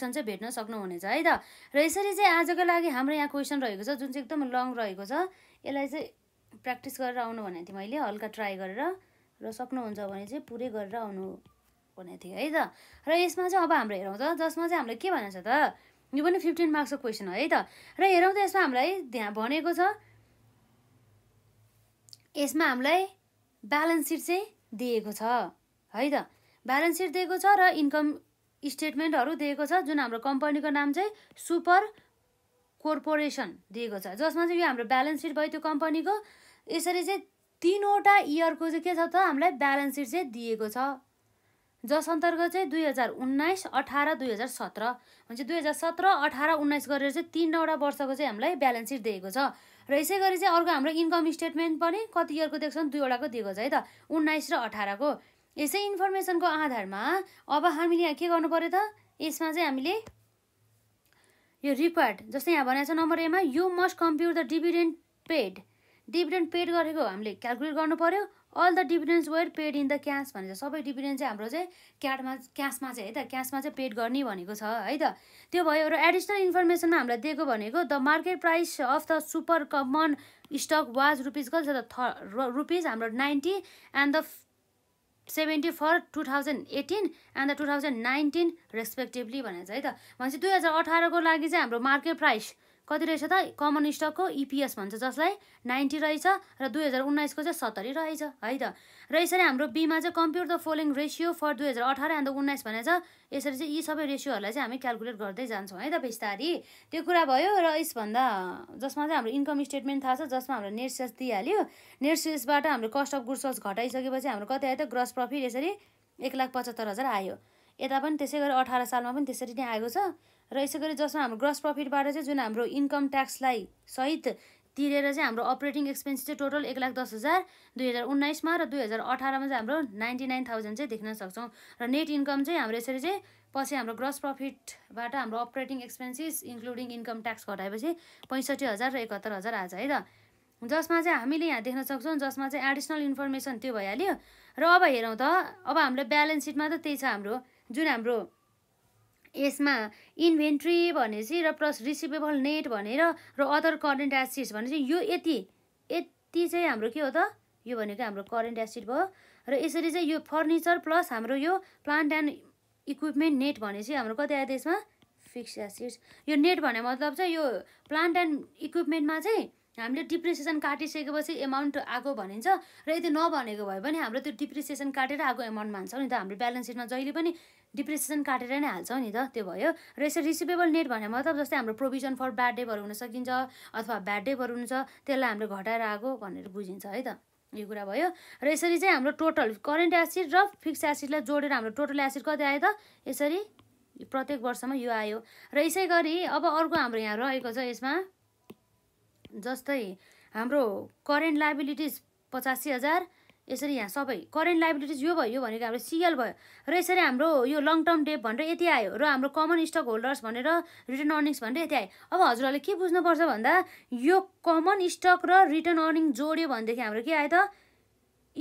चाहिँ भेट्न सक्नुहुनेछ है त र यसरी चाहिँ आजको लागि हाम्रो यहाँ क्वेसन रहेको छ जुन चाहिँ एकदम लङ रहेको छ यसलाई चाहिँ प्र्याक्टिस गरेर आउनु भनेको थिएँ मैले हल्का ट्राई गरेर र सक्नुहुन्छ भने चाहिँ पुरै गरेर आउनु भनेको थिएँ है त र यसमा चाहिँ अब हाम्रो हेरौँ त जसमा चाहिँ हामीलाई के भनेको छ त यो पनि फिफ्टिन मार्क्सको क्वेसन हो है त र हेरौँ त यसमा हामीलाई ध्यान भनेको छ यसमा हामीलाई ब्यालेन्स सिट चाहिँ दिएको छ है त ब्यालेन्स सिट दिएको छ र इन्कम स्टेटमेन्टहरू दिएको छ जुन हाम्रो कम्पनीको नाम चाहिँ सुपर कर्पोरेसन दिएको छ जसमा चाहिँ यो हाम्रो ब्यालेन्स सिट भयो त्यो कम्पनीको यसरी चाहिँ तिनवटा इयरको चाहिँ के छ त हामीलाई ब्यालेन्स सिट चाहिँ दिएको छ जस अन्तर्गत चाहिँ दुई हजार उन्नाइस अठार दुई हजार सत्र भने चाहिँ दुई हजार सत्र अठार उन्नाइस गरेर चाहिँ तिनवटा वर्षको चाहिँ हामीलाई ब्यालेन्स सिट दिएको छ र यसै गरी चाहिँ अर्को हाम्रो इन्कम स्टेटमेन्ट पनि कति इयरको दिएको छ दुईवटाको दिएको छ है त उन्नाइस र अठारको यसै इन्फर्मेसनको आधारमा अब हामीले के गर्नु पऱ्यो त यसमा चाहिँ हामीले यो रिक्वायर्ड जस्तै यहाँ भनेको छ नम्बर एमा you must compute the dividend paid dividend paid गरेको हामीले क्यालकुलेट गर्नु पऱ्यो all the dividends were paid in the cash भनेर सबै डिभिडेन्ट चाहिँ हाम्रो चाहिँ क्याटमा क्यासमा चाहिँ है त क्यासमा चाहिँ पेड गर्ने भनेको छ है त त्यो भयो र एडिसनल इन्फर्मेसनमा हामीलाई दिएको भनेको the market price of the super common stock was rupees कति छ त थ रुपिज हाम्रो ninety and the seventy for two thousand eighteen and the two thousand nineteen respectively भनेर चाहिँ है त भनेपछि दुई हजार अठारको लागि चाहिँ हाम्रो मार्केट प्राइस कति रहेछ त कमन स्टकको इपिएस e भन्छ जसलाई नाइन्टी रहेछ र दुई हजार उन्नाइसको चाहिँ सत्तरी रहेछ है त र यसरी हाम्रो बीमा चाहिँ computer the following ratio for दुई हजार अठार एन्ड उन्नाइस भनेर चाहिँ यसरी चाहिँ यी सबै रेसियोहरूलाई चाहिँ हामी क्यालकुलेट गर्दै जान्छौँ है त बिस्तारी त्यो कुरा भयो र यसभन्दा जसमा चाहिँ हाम्रो इन्कम स्टेटमेन्ट थाहा छ जसमा हाम्रो नेट सेल्स दिइहाल्यो नेट सेल्सबाट हाम्रो कस्ट अफ गुड सेल्स घटाइसकेपछि हाम्रो कति आयो त ग्रस प्रफिट यसरी एक लाख पचहत्तर हजार आयो यता पनि त्यसै गरी अठार सालमा पनि त्यसरी नै आएको छ र यसै गरी जसमा हाम्रो ग्रस प्रफिटबाट चाहिँ जुन हाम्रो इन्कम ट्याक्सलाई सहित तिरेर चाहिँ हाम्रो अपरेटिङ एक्सपेन्स चाहिँ टोटल एक लाख दस हजार दुई हजार उन्नाइसमा र दुई हजार अठारमा चाहिँ हाम्रो नाइन्टी नाइन थाउजन्ड चाहिँ देख्न सक्छौँ र नेट इन्कम चाहिँ हाम्रो यसरी चाहिँ पछि हाम्रो ग्रस प्रफिटबाट हाम्रो operating expenses including income tax घटाएपछि पैँसठी हजार र एकहत्तर हजार आज है त जसमा चाहिँ हामीले यहाँ देख्न सक्छौँ जसमा चाहिँ एडिसनल इन्फर्मेसन त्यो भइहाल्यो र अब हेरौँ त अब हाम्रो ब्यालेन्स सिटमा त त्यही छ हाम्रो जुन हाम्रो यसमा इन्भेन्ट्री भनेपछि र प्लस रिसिभेबल नेट भनेर र अदर करेन्ट एसिड्स भनेपछि यो यति यति चाहिँ हाम्रो के हो त यो भनेको हाम्रो करेन्ट एसिड भयो र यसरी चाहिँ यो फर्निचर प्लस हाम्रो यो प्लान्ट एन्ड इक्विपमेन्ट नेट भनेपछि हाम्रो कति आयो त्यसमा फिक्स एसिड्स यो नेट भन्ने मतलब चाहिँ यो प्लान्ट एन्ड इक्विपमेन्टमा चाहिँ हामीले डिप्रिसिएसन काटिसकेपछि एमाउन्ट आएको भनिन्छ र यदि नभनेको भए पनि हाम्रो त्यो डिप्रिसिएसन काटेर आएको एमाउन्ट मान्छौँ नि त हाम्रो ब्यालेन्स सिटमा जहिले पनि डिप्रेसेसन काटेर नै हाल्छौँ नि त त्यो भयो र यसरी रिसिभेबल नेट भन्ने मतलब जस्तै हाम्रो प्रोभिजन फर ब्याड डेपहरू हुन सकिन्छ अथवा ब्याड डेभहरू हुन्छ त्यसलाई हामीले घटाएर आएको भनेर बुझिन्छ है त यो कुरा भयो र यसरी चाहिँ हाम्रो टोटल करेन्ट एसिड र फिक्स एसिडलाई जोडेर हाम्रो टोटल एसिड कति आयो त यसरी प्रत्येक वर्षमा यो आयो र यसै गरी अब अर्को हाम्रो यहाँ रहेको छ यसमा जस्तै हाम्रो करेन्ट लाइबिलिटिज पचासी हजार यसरी यहाँ सबै करेन्ट लाइबिलिटिज यो भयो यो भनेको हाम्रो सिएल भयो र यसरी हाम्रो यो लङ टर्म डेप भनेर यति आयो र हाम्रो कमन स्टक होल्डर्स भनेर रिटर्न अर्निङ्स भनेर यति आयो अब हजुरहरूले के बुझ्नुपर्छ भन्दा यो कमन स्टक र रिटर्न अर्निङ जोड्यो भनेदेखि हाम्रो के आयो त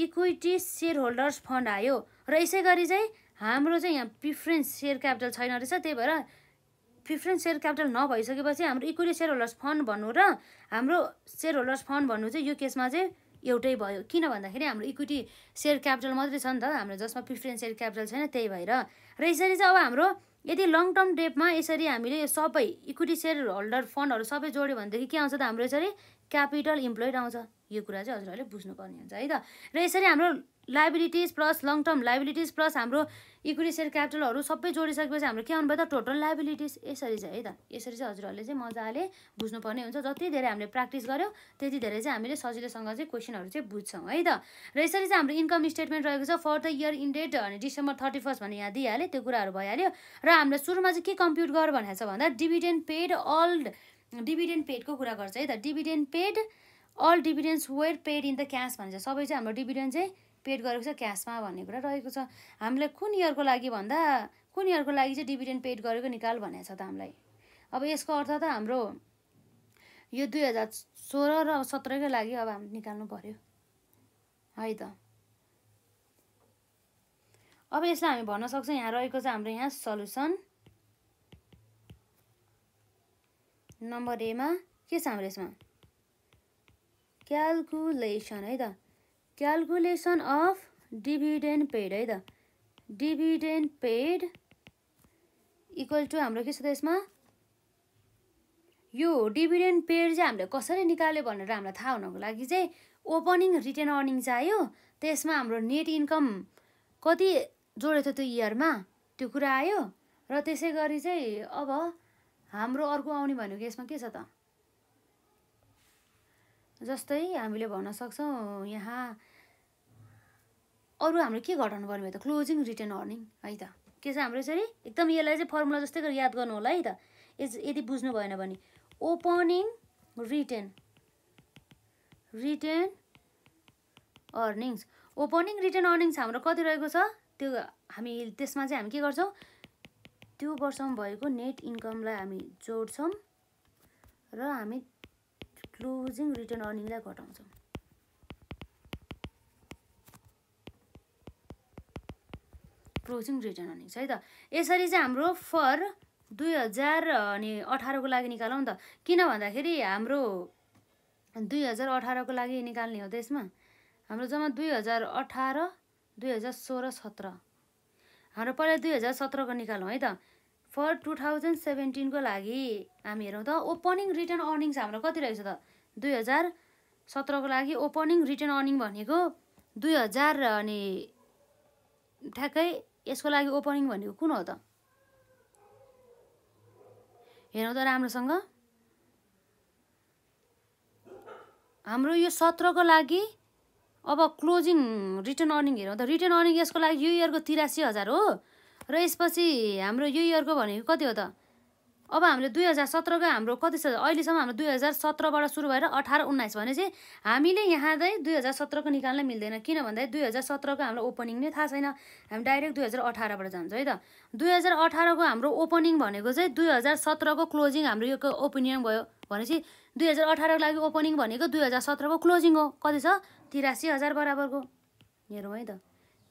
इक्विटी सेयर होल्डर्स फन्ड आयो र यसै गरी चाहिँ हाम्रो चाहिँ यहाँ प्रिफरेन्स सेयर क्यापिटल छैन रहेछ त्यही भएर प्रिफरेन्स सेयर क्यापिटल नभइसकेपछि हाम्रो इक्विटी सेयर होल्डर्स फन्ड भन्नु र हाम्रो सेयर होल्डर्स फन्ड भन्नु चाहिँ यो केसमा चाहिँ एउटै भयो किन भन्दाखेरि हाम्रो इक्विटी सेयर क्यापिटल मात्रै छ नि त हाम्रो जसमा प्रिफरेन्स सेयर क्यापिटल छैन त्यही भएर र यसरी चाहिँ अब हाम्रो यदि लङ टर्म डेपमा यसरी हामीले यो सबै इक्विटी सेयर होल्डर फन्डहरू सबै जोड्यो भनेदेखि के आउँछ त हाम्रो यसरी क्यापिटल इम्प्लोइड आउँछ यो कुरा चाहिँ हजुरहरूले बुझ्नुपर्ने हुन्छ है त र यसरी हाम्रो liabilities plus long term liabilities plus हाम्रो इक्विटी सेयर क्यापिटलहरू सबै जोडिसकेपछि हाम्रो के आउनु भयो त टोटल लाइबिलिटिज यसरी चाहिँ है त यसरी चाहिँ हजुरहरूले चाहिँ मजाले बुझ्नुपर्ने हुन्छ जति धेरै हामीले प्र्याक्टिस गऱ्यौँ त्यति धेरै चाहिँ हामीले सजिलोसँग चाहिँ क्वेसनहरू चाहिँ बुझ्छौँ है त र यसरी चाहिँ हाम्रो इन्कम स्टेटमेन्ट रहेको छ फर द इयर इन्डेड अनि डिसेम्बर थर्टी फर्स्ट भने यहाँ दिइहालेँ त्यो कुराहरू भइहाल्यो र हामीले सुरुमा चाहिँ के कम्प्युट गर भनेको छ भन्दा डिभिडेन्ड पेड अल डिभिडेन्ड पेडको कुरा गर्छ है त dividend paid all dividends were paid in the cash भन्छ सबै चाहिँ हाम्रो डिभिडेन्ड चाहिँ पेड गरेको छ क्यासमा भन्ने कुरा रहेको छ हामीलाई कुन इयरको लागि भन्दा कुन इयरको लागि चाहिँ डिभिडेन्ड पेड गरेको निकाल भनेको छ त हामीलाई अब यसको अर्थ त हाम्रो यो दुई हजार सोह्र र सत्रकै लागि अब हामी निकाल्नु पऱ्यो है त अब यसलाई हामी भन्न सक्छौँ यहाँ रहेको छ हाम्रो यहाँ सल्युसन नम्बर एमा के छ हाम्रो यसमा क्यालकुलेसन है त क्यालकुलेसन अफ डिभिडेन्ड पेड है त डिभिडेन्ड पेड इक्वल टु हाम्रो के छ त यसमा यो डिभिडेन्ड पेड चाहिँ हामीले कसरी निकाल्यो भनेर हामीलाई थाहा हुनको लागि चाहिँ ओपनिङ रिटर्न अर्निङ चाहियो त्यसमा हाम्रो नेट इन्कम कति जोडेको थियो त्यो इयरमा त्यो कुरा आयो र त्यसै गरी चाहिँ अब हाम्रो अर्को आउने भनेको यसमा के छ त जस्तै हामीले भन्न सक्छौँ यहाँ अरू हाम्रो के घटाउनु पर्ने त क्लोजिङ रिटर्न अर्निङ है त के छ हाम्रो यसरी एकदम यसलाई चाहिँ फर्मुला जस्तै गरेर याद गर्नु होला है त यस यदि बुझ्नु भएन भने opening return return earnings opening return earnings हाम्रो कति रहेको छ त्यो हामी त्यसमा चाहिँ हामी के गर्छौँ त्यो वर्षमा भएको नेट इन्कमलाई हामी जोड्छौँ र हामी क्लोजिङ रिटर्न अर्निङलाई घटाउँछौँ क्लोजिङ रिटर्न अर्निङ है त यसरी चाहिँ हाम्रो फर दुई हजार अनि अठारको लागि निकालौँ त किन भन्दाखेरि हाम्रो दुई हजार अठारको लागि निकाल्ने हो त यसमा हाम्रो जम्मा दुई हजार अठार दुई हजार सोह्र सत्र हाम्रो पहिला दुई हजार सत्रको निकालौँ है त फर टु थाउजन्ड सेभेन्टिनको लागि हामी हेरौँ त ओपनिङ रिटर्न अर्निङ्स हाम्रो कति रहेछ त दुई हजार सत्रको लागि ओपनिङ रिटर्न अर्निङ भनेको दुई हजार अनि ठ्याक्कै यसको लागि ओपनिङ भनेको कुन हो त हेरौँ त राम्रोसँग हाम्रो यो सत्रको लागि अब क्लोजिङ रिटर्न अर्निङ हेरौँ त रिटर्न अर्निङ यसको लागि यो इयरको तिरासी हजार हो र यसपछि हाम्रो यो इयरको भनेको कति हो त अब हामीले दुई हजार सत्रको हाम्रो कति छ अहिलेसम्म हाम्रो दुई हजार सत्रबाट सुरु भएर अठार उन्नाइस भनेपछि हामीले यहाँ चाहिँ दुई हजार सत्रको निकाल्न मिल्दैन किन भन्दाखेरि दुई हजार सत्रको हाम्रो ओपनिङ नै थाहा छैन हामी डाइरेक्ट दुई हजार अठारबाट जान्छौँ है त दुई हजार अठारको हाम्रो ओपनिङ भनेको चाहिँ दुई हजार सत्रको क्लोजिङ हाम्रो यो ओपनिङ भयो भनेपछि दुई हजार अठारको लागि ओपनिङ भनेको दुई हजार सत्रको क्लोजिङ हो कति छ तिरासी हजार बराबरको हेरौँ है त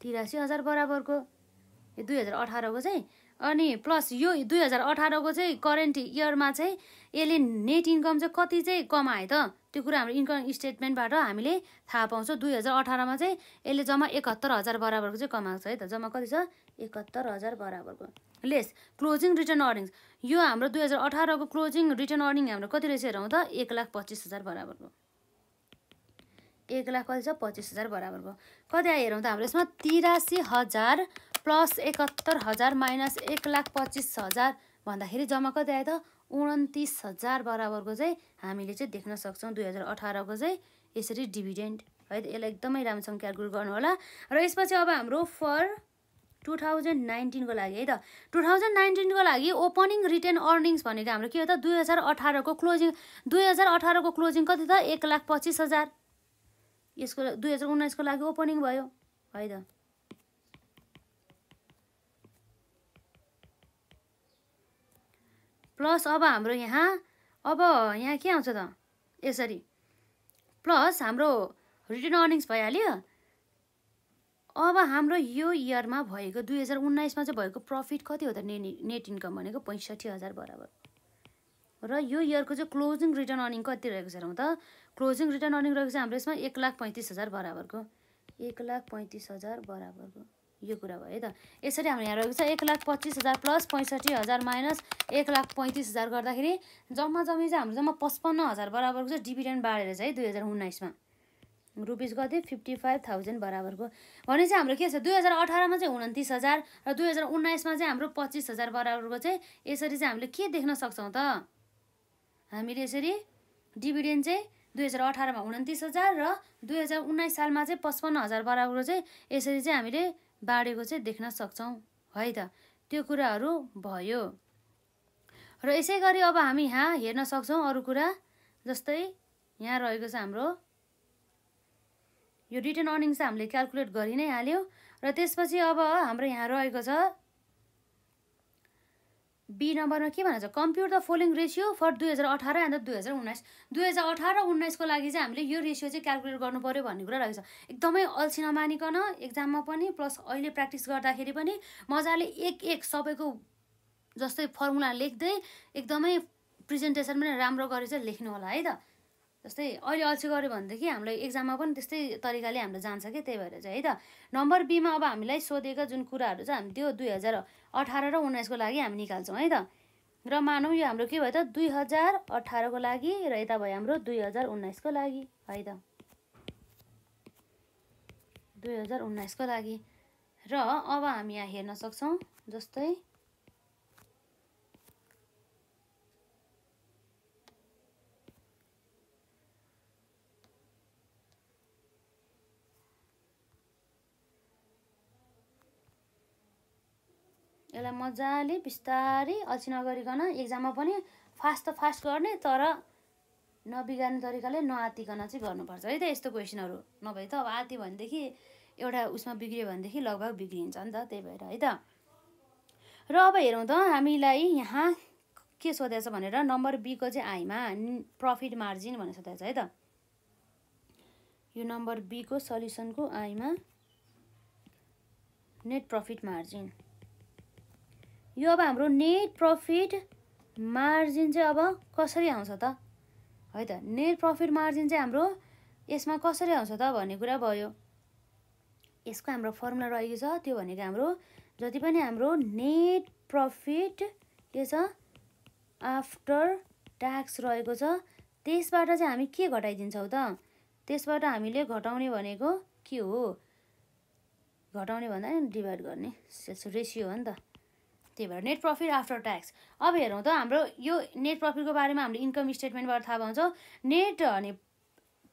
तिरासी हजार बराबरको दुई हजार अठारको चाहिँ अनि प्लस यो दुई हजार अठारको चाहिँ करेन्ट इयरमा चाहिँ यसले नेट इन्कम चाहिँ कति चाहिँ कमाए त त्यो कुरा हाम्रो इन्कम स्टेटमेन्टबाट हामीले थाहा पाउँछौँ दुई हजार अठारमा चाहिँ यसले जम्मा एकहत्तर हजार बराबरको चाहिँ कमाएको छ है त जम्मा कति छ एकहत्तर हजार बराबरको लेस क्लोजिङ रिटर्न अर्निङ यो हाम्रो दुई हजार अठारको क्लोजिङ रिटर्न अर्निङ हाम्रो कति रहेछ हेरौँ त एक लाख पच्चिस हजार बराबरको एक लाख कति छ पच्चिस हजार बराबरको कति आयो हेरौँ त हाम्रो यसमा तिरासी हजार प्लस एकहत्तर हजार माइनस एक लाख पच्चिस हजार भन्दाखेरि जम्मा कति आयो त उन्तिस हजार बराबरको चाहिँ हामीले चाहिँ देख्न सक्छौँ दुई हजार अठारको चाहिँ यसरी डिभिडेन्ट है त यसलाई एकदमै राम्रोसँग क्यालकुलेट गर्नुहोला र यसपछि अब हाम्रो फर टु थाउजन्ड नाइन्टिनको लागि है त टु थाउजन्ड नाइन्टिनको लागि ओपनिङ रिटर्न अर्निङ्स भनेको हाम्रो के हो त दुई हजार अठारको क्लोजिङ दुई हजार अठारको क्लोजिङ कति त एक लाख पच्चिस हजार यसको दुई हजार उन्नाइसको लागि ओपनिङ भयो है त प्लस अब हाम्रो यहाँ अब यहाँ के आउँछ त यसरी प्लस हाम्रो रिटर्न अर्निङ्स भइहाल्यो अब हाम्रो यो इयरमा भएको दुई हजार उन्नाइसमा चाहिँ भएको प्रफिट कति हो त ने नेट इन्कम भनेको पैँसठी हजार बराबर र यो इयरको चाहिँ क्लोजिङ रिटर्न अर्निङ कति रहेको छ त क्लोजिङ रिटर्न अर्निङ रहेको छ हाम्रो यसमा एक लाख पैँतिस हजार बराबरको एक लाख पैँतिस हजार बराबरको यो कुरा भयो है त यसरी हाम्रो यहाँ रहेको छ एक लाख पच्चिस हजार प्लस पैँसठी हजार माइनस एक लाख पैँतिस हजार गर्दाखेरि जम्मा जम्मी चाहिँ हाम्रो जम्मा पचपन्न हजार बराबरको चाहिँ डिभिडेन्ड बाँडेर चाहिँ है दुई हजार उन्नाइसमा रुपिस गर्थ्यो फिफ्टी फाइभ थाउजन्ड बराबरको भने चाहिँ हाम्रो के छ दुई हजार अठारमा चाहिँ उन्तिस हजार र दुई हजार उन्नाइसमा चाहिँ हाम्रो पच्चिस हजार बराबरको चाहिँ यसरी चाहिँ हामीले के देख्न सक्छौँ त हामीले यसरी डिभिडेन्ड चाहिँ दुई हजार अठारमा उन्तिस हजार र दुई हजार उन्नाइस सालमा चाहिँ पचपन्न हजार बराबरको चाहिँ यसरी चाहिँ हामीले बाँडेको चाहिँ देख्न सक्छौँ है त त्यो कुराहरू भयो र यसै गरी अब हामी यहाँ हेर्न सक्छौँ अरू कुरा जस्तै यहाँ रहेको छ हाम्रो यो रिटर्न अर्निङ चाहिँ हामीले क्यालकुलेट गरि नै हाल्यो र त्यसपछि अब हाम्रो यहाँ रहेको छ बी नम्बरमा के भन्छ compute the following ratio for दुई हजार अठार एन्ड दुई हजार उन्नाइस दुई हजार अठार उन्नाइसको लागि चाहिँ हामीले यो रेसियो चाहिँ क्यालकुलेट गर्नु पऱ्यो भन्ने कुरा रहेको एकदमै अल्छी नमानिकन एक्जाममा पनि प्लस अहिले प्र्याक्टिस गर्दाखेरि पनि मजाले एक एक सबैको जस्तै फर्मुला लेख्दै एकदमै प्रेजेन्टेसन पनि राम्रो गरेर चाहिँ लेख्नु होला है त जस्तै अहिले अल्छी गऱ्यो भनेदेखि हामीलाई एक्जाममा पनि त्यस्तै तरिकाले हाम्रो जान्छ कि त्यही भएर चाहिँ है त नम्बर बीमा अब हामीलाई सोधेको जुन कुराहरू छ हामी त्यो दुई हजार अठार र उन्नाइसको लागि हामी निकाल्छौँ है त र मानौँ यो हाम्रो के भयो त दुई हजार अठारको लागि र यता भयो हाम्रो दुई हजार उन्नाइसको लागि है त दुई हजार उन्नाइसको लागि र अब हामी यहाँ हेर्न सक्छौँ जस्तै यसलाई मजाले बिस्तारै अल्छी नगरिकन एक्जाममा पनि फास्ट त फास्ट गर्ने तर नबिगार्ने तरिकाले नआतिकन चाहिँ गर्नुपर्छ है त यस्तो क्वेसनहरू नभए त अब आत्यो भनेदेखि एउटा उसमा बिग्रियो भनेदेखि लगभग बिग्रिन्छ नि त त्यही भएर है त र अब हेरौँ त हामीलाई यहाँ के सोधेछ भनेर नम्बर बीको चाहिँ आइमा प्रफिट मार्जिन भनेर सोधेछ है त यो नम्बर बीको सल्युसनको आइमा नेट प्रफिट मार्जिन यो अब हाम्रो नेट प्रफिट मार्जिन चाहिँ अब कसरी आउँछ त है त नेट प्रफिट मार्जिन चाहिँ हाम्रो यसमा कसरी आउँछ त भन्ने कुरा भयो यसको हाम्रो फर्मुला रहेको छ त्यो भनेको हाम्रो जति पनि हाम्रो नेट प्रफिट के छ आफ्टर ट्याक्स रहेको छ त्यसबाट चाहिँ हामी के घटाइदिन्छौँ त त्यसबाट हामीले घटाउने भनेको के हो घटाउने भन्दा नि डिभाइड गर्ने रेसियो हो नि त त्यही भएर नेट प्रफिट आफ्टर ट्याक्स अब हेरौँ त हाम्रो यो नेट प्रफिटको बारेमा हामीले इन्कम स्टेटमेन्टबाट थाहा पाउँछौँ नेट अनि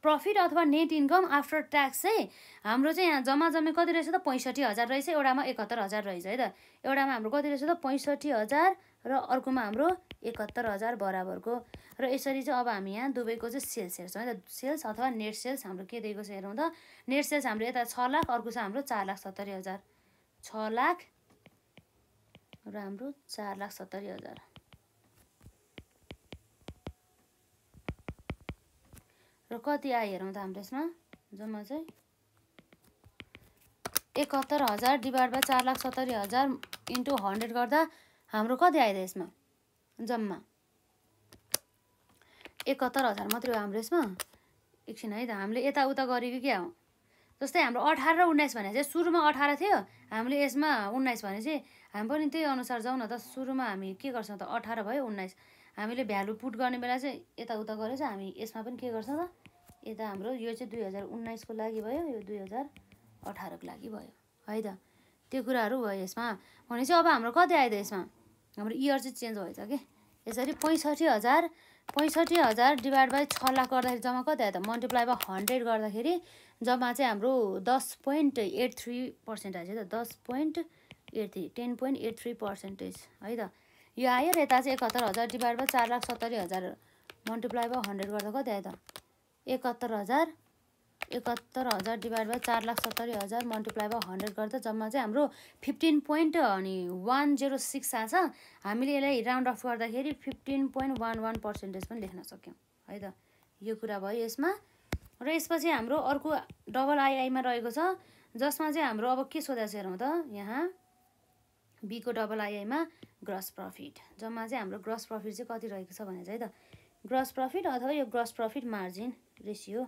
प्रफिट अथवा नेट इन्कम आफ्टर ट्याक्स चाहिँ हाम्रो चाहिँ यहाँ जम्मा जम्मै कति रहेछ त पैँसठी हजार रहेछ एउटामा एकहत्तर हजार रहेछ है त एउटामा हाम्रो कति रहेछ त पैँसठी हजार र अर्कोमा हाम्रो एकहत्तर हजार बराबरको र यसरी चाहिँ अब हामी यहाँ दुबईको चाहिँ सेल्स हेर्छौँ है त सेल्स अथवा नेट सेल्स हाम्रो के दिएको छ हेरौँ त नेट सेल्स हाम्रो यता छ लाख अर्को छ हाम्रो चार लाख सत्तरी हजार छ लाख र हाम्रो चार लाख सत्तरी हजार र कति आयो हेरौँ त हाम्रो यसमा जम्मा चाहिँ एकहत्तर हजार डिभाइड बाई चार लाख सत्तरी हजार इन्टु हन्ड्रेड गर्दा हाम्रो कति आयो त यसमा जम्मा एकहत्तर हजार मात्रै हो हाम्रो यसमा एकछिन है त हामीले यताउता गरेको क्या हो जस्तै हाम्रो अठार र उन्नाइस भने चाहिँ सुरुमा अठार थियो हामीले यसमा उन्नाइस भने चाहिँ हामी पनि त्यही अनुसार जाउँ न त सुरुमा हामी के गर्छौँ त अठार भयो उन्नाइस हामीले भ्यालु पुट गर्ने बेला चाहिँ यताउता गरेर चाहिँ हामी यसमा पनि के गर्छौँ त यता हाम्रो यो चाहिँ दुई हजार उन्नाइसको लागि भयो यो दुई हजार अठारको लागि भयो है त त्यो कुराहरू भयो यसमा चाहिँ अब हाम्रो कति आयो त यसमा हाम्रो इयर चाहिँ चेन्ज भएछ कि यसरी पैँसठी हजार पैँसठी हजार डिभाइड बाई छ लाख गर्दाखेरि जम्मा कति आयो त मल्टिप्लाई बाई हन्ड्रेड गर्दाखेरि जम्मा चाहिँ हाम्रो दस पोइन्ट एट थ्री पर्सेन्ट आएछ त दस point eight three ten point eight three percentage है त यो आयो र यता चाहिँ एकहत्तर हजार डिभाइड बाई चार लाख सत्तरी हजार मल्टिप्लाई बाई हन्ड्रेड गर्दा कति आयो त एकहत्तर हजार एकहत्तर हजार डिभाइड बाई चार लाख सत्तरी हजार मल्टिप्लाई बाई हन्ड्रेड गर्दा जम्मा चाहिँ हाम्रो फिफ्टिन पोइन्ट अनि वान जेरो सिक्स छ हामीले यसलाई राउन्ड अफ गर्दाखेरि fifteen point one one percentage पनि लेख्न सक्यौँ है त यो कुरा भयो यसमा र यसपछि हाम्रो अर्को डबल आइआईमा रहेको छ जसमा चाहिँ हाम्रो अब के सोधेको छ हेरौँ त यहाँ बीको डबल आइआईमा ग्रस प्रफिट जम्मा चाहिँ हाम्रो ग्रस प्रफिट चाहिँ कति रहेको छ भने चाहिँ त ग्रस प्रफिट अथवा यो gross profit margin ratio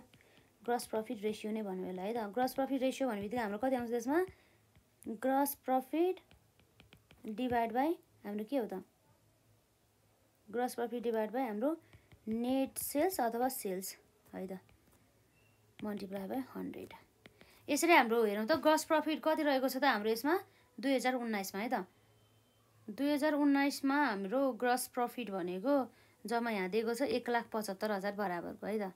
gross profit ratio नै भन्नु होला है त ग्रस प्रफिट रेसियो भन्ने बित्तिकै हाम्रो कति आउँछ त्यसमा ग्रस प्रफिट डिभाइड बाई हाम्रो के हो त ग्रस प्रफिट डिभाइड बाई हाम्रो नेट सेल्स अथवा सेल्स है त मल्टिप्लाई बाई हन्ड्रेड यसरी हाम्रो हेरौँ त ग्रस प्रफिट कति रहेको छ त हाम्रो यसमा दुई हजार उन्नाइसमा है त दुई हजार उन्नाइसमा हाम्रो ग्रस प्रफिट भनेको जम्मा यहाँ दिएको छ एक लाख पचहत्तर हजार बराबरको है त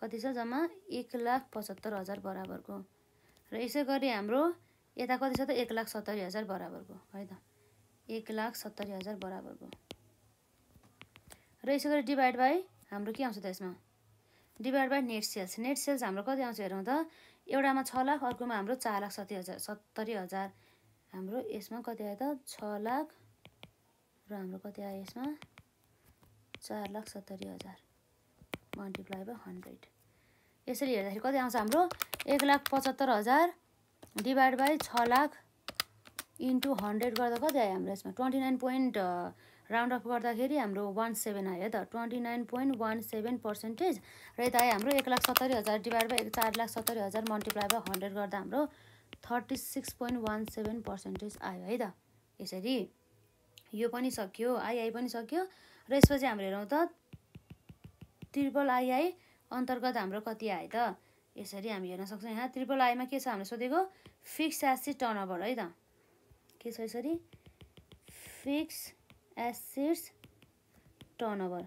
कति छ जम्मा एक लाख पचहत्तर हजार बराबरको र यसै गरी हाम्रो यता कति छ त एक लाख सत्तरी हजार बराबरको है त एक लाख सत्तरी हजार बराबरको र यसै गरी डिभाइड बाई हाम्रो के आउँछ त यसमा divide by net sales net sales हाम्रो कति आउँछ हेरौँ त एउटामा छ लाख अर्कोमा हाम्रो चार लाख सत्तरी हजार सत्तरी हजार हाम्रो यसमा कति आयो त छ लाख र हाम्रो कति आयो यसमा चार लाख सत्तरी हजार मल्टिप्लाई बाई हन्ड्रेड यसरी हेर्दाखेरि कति आउँछ हाम्रो एक लाख पचहत्तर हजार डिभाइड बाई छ लाख इन्टु हन्ड्रेड गर्दा कति आयो हाम्रो यसमा twenty nine point round off गर्दाखेरि हाम्रो वान सेभेन आयो त twenty nine point one seven percentage र यता आयो हाम्रो एक लाख सत्तरी हजार डिभाइड बाई चार लाख सत्तरी हजार मल्टिप्लाई बाई हन्ड्रेड गर्दा हाम्रो thirty six point one seven percentage आयो है त यसरी यो पनि सक्यो आइआई पनि सक्यो र यसपछि हाम्रो हेरौँ त ट्रिपल आइआई अन्तर्गत हाम्रो कति आयो त यसरी हामी हेर्न सक्छौँ यहाँ त्रिपल आईमा के छ हाम्रो सोधेको फिक्स एसिड टर्नओभर है त के छ यसरी fixed assets turnover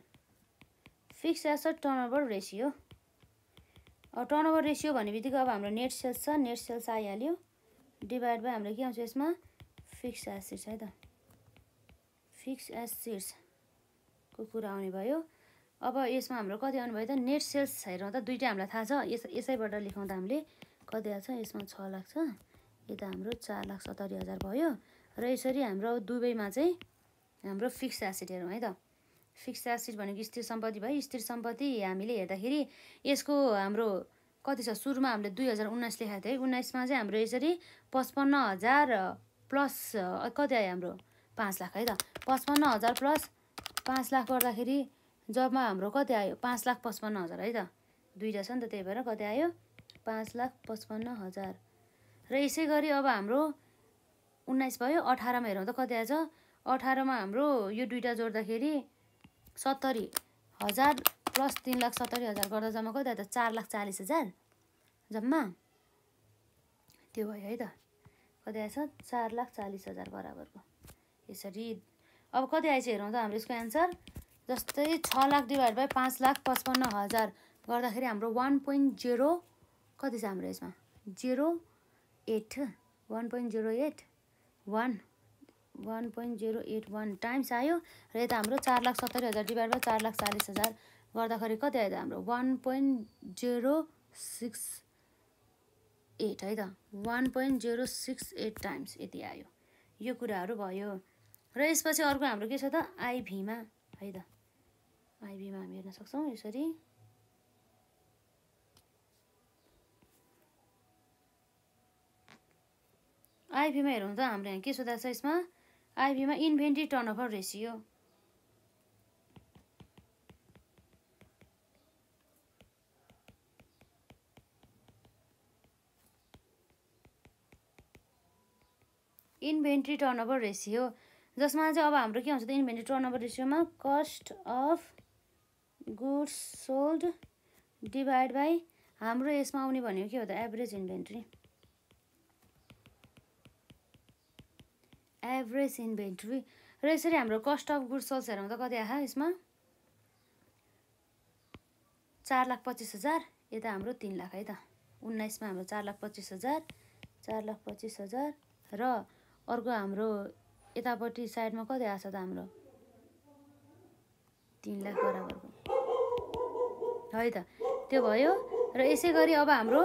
fixed asset turnover ratio turn turnover ratio भन्ने बित्तिकै अब हाम्रो नेट सेल्स छ नेट सेल्स आइहाल्यो डिभाइड बाई हाम्रो के आउँछ यसमा फिक्स एसिड्स है त फिक्स एसिड्सको कुरा आउने भयो अब यसमा हाम्रो कति आउनु भयो त नेट सेल्स हेरौँ त दुइटै हामीलाई थाहा छ यस यसैबाट लेखाउँदा हामीले कति आएको छ यसमा छ लाख छ यता हाम्रो चार लाख सत्तरी हजार भयो र यसरी हाम्रो दुबईमा चाहिँ हाम्रो फिक्स एसिड हेरौँ है त फिक्स एसिड भनेको स्थिर सम्पत्ति भयो स्थिर सम्पत्ति हामीले हेर्दाखेरि यसको हाम्रो कति छ सुरुमा हामीले दुई हजार उन्नाइस लेखाएको थियो है उन्नाइसमा चाहिँ हाम्रो यसरी पचपन्न हजार प्लस कति आयो हाम्रो पाँच लाख है त पचपन्न हजार प्लस पाँच लाख गर्दाखेरि जबमा हाम्रो कति आयो पाँच लाख पचपन्न हजार है त दुईवटा छ नि त त्यही भएर कति आयो पाँच लाख पचपन्न हजार र यसै गरी अब हाम्रो उन्नाइस भयो अठारमा हेरौँ त कति आएछ अठारमा हाम्रो यो दुइटा जोड्दाखेरि सत्तरी हजार प्लस तिन लाख सत्तरी हजार गर्दा जम्मा कति त चार लाख चालिस हजार जम्मा त्यो भयो है त कति आएछ चार लाख चालिस हजार बराबरको यसरी अब कति आएछ हेरौँ त हाम्रो यसको एन्सर जस्तै छ लाख डिभाइड बाई पाँच लाख पचपन्न हजार गर्दाखेरि हाम्रो वान पोइन्ट जेरो कति छ हाम्रो यसमा zero eight one point zero eight one one point zero eight one times आयो र यता हाम्रो चार लाख सत्तरी हजार डिभाइड बाई चार लाख चालिस हजार गर्दाखेरि कति आयो त हाम्रो one point zero six eight है त one point zero six eight times यति आयो यो कुराहरू भयो र यसपछि अर्को हाम्रो के छ त आइभीमा है त आइभीमा हामी हेर्न सक्छौँ यसरी आइभीमा हेरौँ त हाम्रो यहाँ के सोधाएको छ यसमा आइभीमा inventory turnover ratio inventory turnover ratio जसमा चाहिँ अब हाम्रो के हुन्छ त इन्भेन्ट्री टर्नओभर रेसियोमा cost of goods sold divide by हाम्रो यसमा आउने भनेको के हो त एभरेज इन्भेन्ट्री एभरेज इन्भेन्ट्री र यसरी हाम्रो कस्ट अफ गुड सल्स हेरौँ त कति आयो यसमा चार लाख पच्चिस हजार यता हाम्रो तिन लाख है त उन्नाइसमा हाम्रो चार लाख पच्चिस हजार चार लाख पच्चिस हजार र अर्को हाम्रो यतापट्टि साइडमा कति आएको छ त हाम्रो तिन लाख बराबरको है त त्यो भयो र यसै गरी अब हाम्रो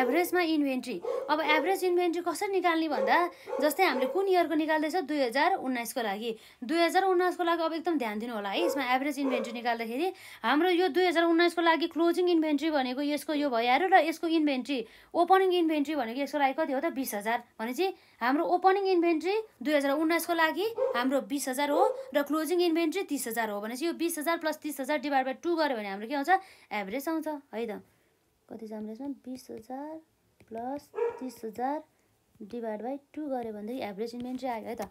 एभरेजमा इन्भेन्ट्री अब एभरेज इन्भेन्ट्री कसरी निकाल्ने भन्दा जस्तै हामीले कुन इयरको निकाल्दैछ दुई हजार उन्नाइसको लागि दुई हजार उन्नाइसको लागि अब एकदम ध्यान दिनु होला है यसमा एभरेज इन्भेन्ट्री निकाल्दाखेरि हाम्रो यो दुई हजार उन्नाइसको लागि क्लोजिङ इन्भेन्ट्री भनेको यसको यो भइहाल्यो र यसको इन्भेन्ट्री ओपनिङ इन्भेन्ट्री भनेको यसको लागि कति हो त बिस हजार भनेपछि हाम्रो ओपनिङ इन्भेन्ट्री दुई हजार उन्नाइसको लागि हाम्रो बिस हजार हो र क्लोजिङ इन्भेन्ट्री तिस हजार हो भनेपछि यो बिस हजार प्लस तिस हजार डिभाइड बाई टू गऱ्यो भने हाम्रो के आउँछ एभरेज आउँछ है त कति छ हाम्रो यसमा बिस हजार प्लस तिस हजार डिभाइड बाई टू गऱ्यो भनेदेखि एभरेज इन्भेन्ट्री आयो है त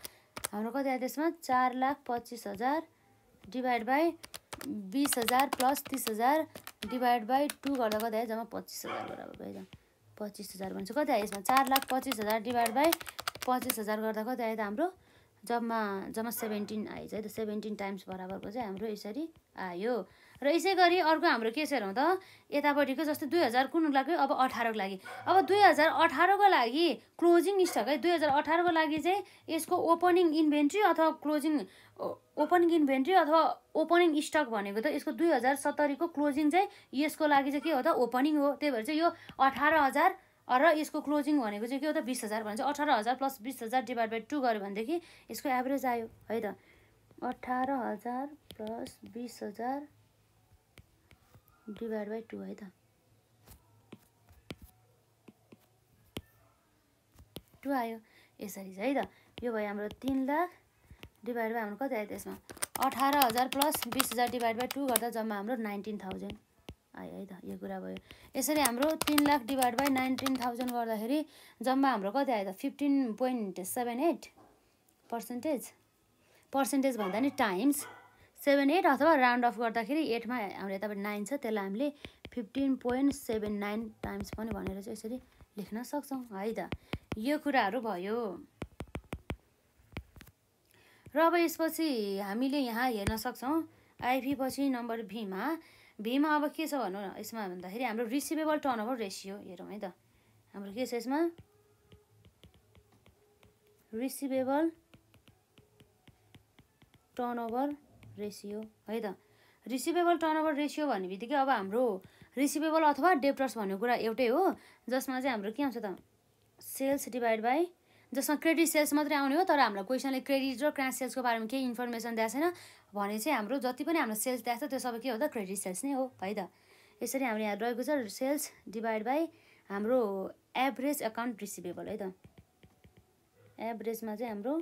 हाम्रो कति आयो त्यसमा चार लाख पच्चिस हजार डिभाइड बाई बिस हजार प्लस तिस हजार डिभाइड बाई टू गर्दा कति आयो जम्मा पच्चिस हजार बराबर भयो त पच्चिस हजार भन्छ कति आयो यसमा चार लाख पच्चिस हजार डिभाइड बाई पच्चिस हजार गर्दा कति आयो त हाम्रो जम्मा जम्मा सेभेन्टिन आएछ है त सेभेन्टिन टाइम्स बराबरको चाहिँ हाम्रो यसरी आयो र यसै गरी अर्को हाम्रो के छ हेरौँ त यतापट्टिको जस्तै दुई हजार कुन लाग्यो अब अठारको लागि अब दुई हजार अठारको लागि क्लोजिङ स्टक है दुई हजार अठारको लागि चाहिँ यसको ओपनिङ इन्भेन्ट्री अथवा क्लोजिङ ओपनिङ इन्भेन्ट्री अथवा ओपनिङ स्टक भनेको त यसको दुई हजार सत्तरीको क्लोजिङ चाहिँ यसको लागि चाहिँ के हो त ओपनिङ हो त्यही भएर चाहिँ यो अठार हजार र यसको क्लोजिङ भनेको चाहिँ के हो त बिस हजार भन्छ अठार हजार प्लस बिस हजार डिभाइड बाई टू गऱ्यो भनेदेखि यसको एभरेज आयो है त अठार हजार प्लस बिस हजार डिभाइड बाई टू है त टु आयो यसरी चाहिँ है त यो भयो हाम्रो तिन लाख डिभाइड बाई हाम्रो कति आयो त्यसमा अठार हजार प्लस बिस हजार डिभाइड बाई टू गर्दा जम्मा हाम्रो नाइन्टिन थाउजन्ड आयो है त यो कुरा भयो यसरी हाम्रो तिन lakh divide by nineteen thousand गर्दाखेरि जम्मा हाम्रो कति आयो त fifteen point seven eight percentage percentage भन्दा नि टाइम्स सेभेन एट अथवा राउन्ड अफ गर्दाखेरि एटमा हाम्रो यतापट्टि नाइन छ त्यसलाई हामीले fifteen point seven nine times पनि भनेर चाहिँ यसरी लेख्न सक्छौँ है त यो कुराहरू भयो र अब यसपछि हामीले यहाँ हेर्न सक्छौँ आइभी पछि नम्बर भीमा भीमा अब के छ भनौँ न यसमा भन्दाखेरि हाम्रो रिसिभेबल टर्न ओभर रेसियो हेरौँ है त हाम्रो के छ यसमा रिसिभेबल टर्न ओभर रेसियो है त रिसिभेबल टर्नओभर रेसियो भन्ने बित्तिकै अब हाम्रो रिसिभेबल अथवा डेप्टर्स भन्ने कुरा एउटै हो जसमा चाहिँ हाम्रो के आउँछ त सेल्स डिभाइड बाई जसमा क्रेडिट सेल्स मात्रै आउने हो तर हामीलाई क्वेसनले क्रेडिट र क्रास सेल्सको बारेमा केही इन्फर्मेसन दिएको छैन भने चाहिँ हाम्रो जति पनि हाम्रो सेल्स दिएको छ त्यो सबै के हो त क्रेडिट सेल्स नै हो है त यसरी हाम्रो यहाँ रहेको छ सेल्स डिभाइड बाई हाम्रो एभरेज अकाउन्ट रिसिभेबल है त एभरेजमा चाहिँ हाम्रो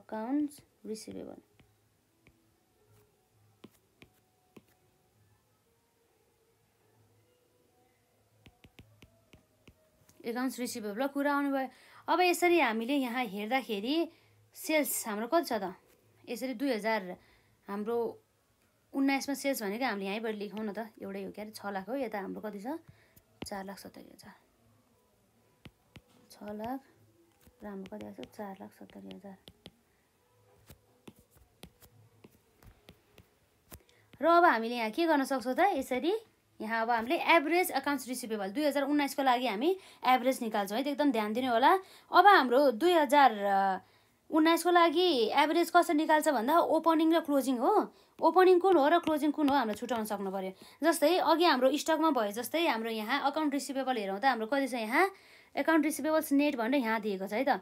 अकाउन्ट रिसिभेबल एकाउन्ट्स रिसिभेबल कुरा आउनुभयो अब यसरी हामीले यहाँ हेर्दाखेरि सेल्स हाम्रो कति छ त यसरी दुई हजार हाम्रो उन्नाइसमा सेल्स भनेको हामीले यहीँबाट लेखौँ न त एउटै हो क्या छ लाख हो यता हाम्रो कति छ चार लाख सत्तरी हजार छ लाख र हाम्रो कति आएको छ चार लाख सत्तरी हजार र अब हामीले यहाँ के गर्न सक्छौँ त यसरी यहाँ अब हामीले एभरेज अकाउन्ट्स रिसिभेबल दुई हजार उन्नाइसको लागि हामी एभरेज निकाल्छौँ है त एकदम ध्यान दिनु होला अब हाम्रो दुई हजार उन्नाइसको लागि एभरेज कसरी निकाल्छ भन्दा ओपनिङ र क्लोजिङ हो ओपनिङ कुन हो र क्लोजिङ कुन हो हामीले छुट्याउन सक्नु पऱ्यो जस्तै अघि हाम्रो स्टकमा भयो जस्तै हाम्रो यहाँ अकाउन्ट रिसिभेबल हेरौँ त हाम्रो कति छ यहाँ एकाउन्ट रिसिभेबल्स नेट भनेर यहाँ दिएको छ है त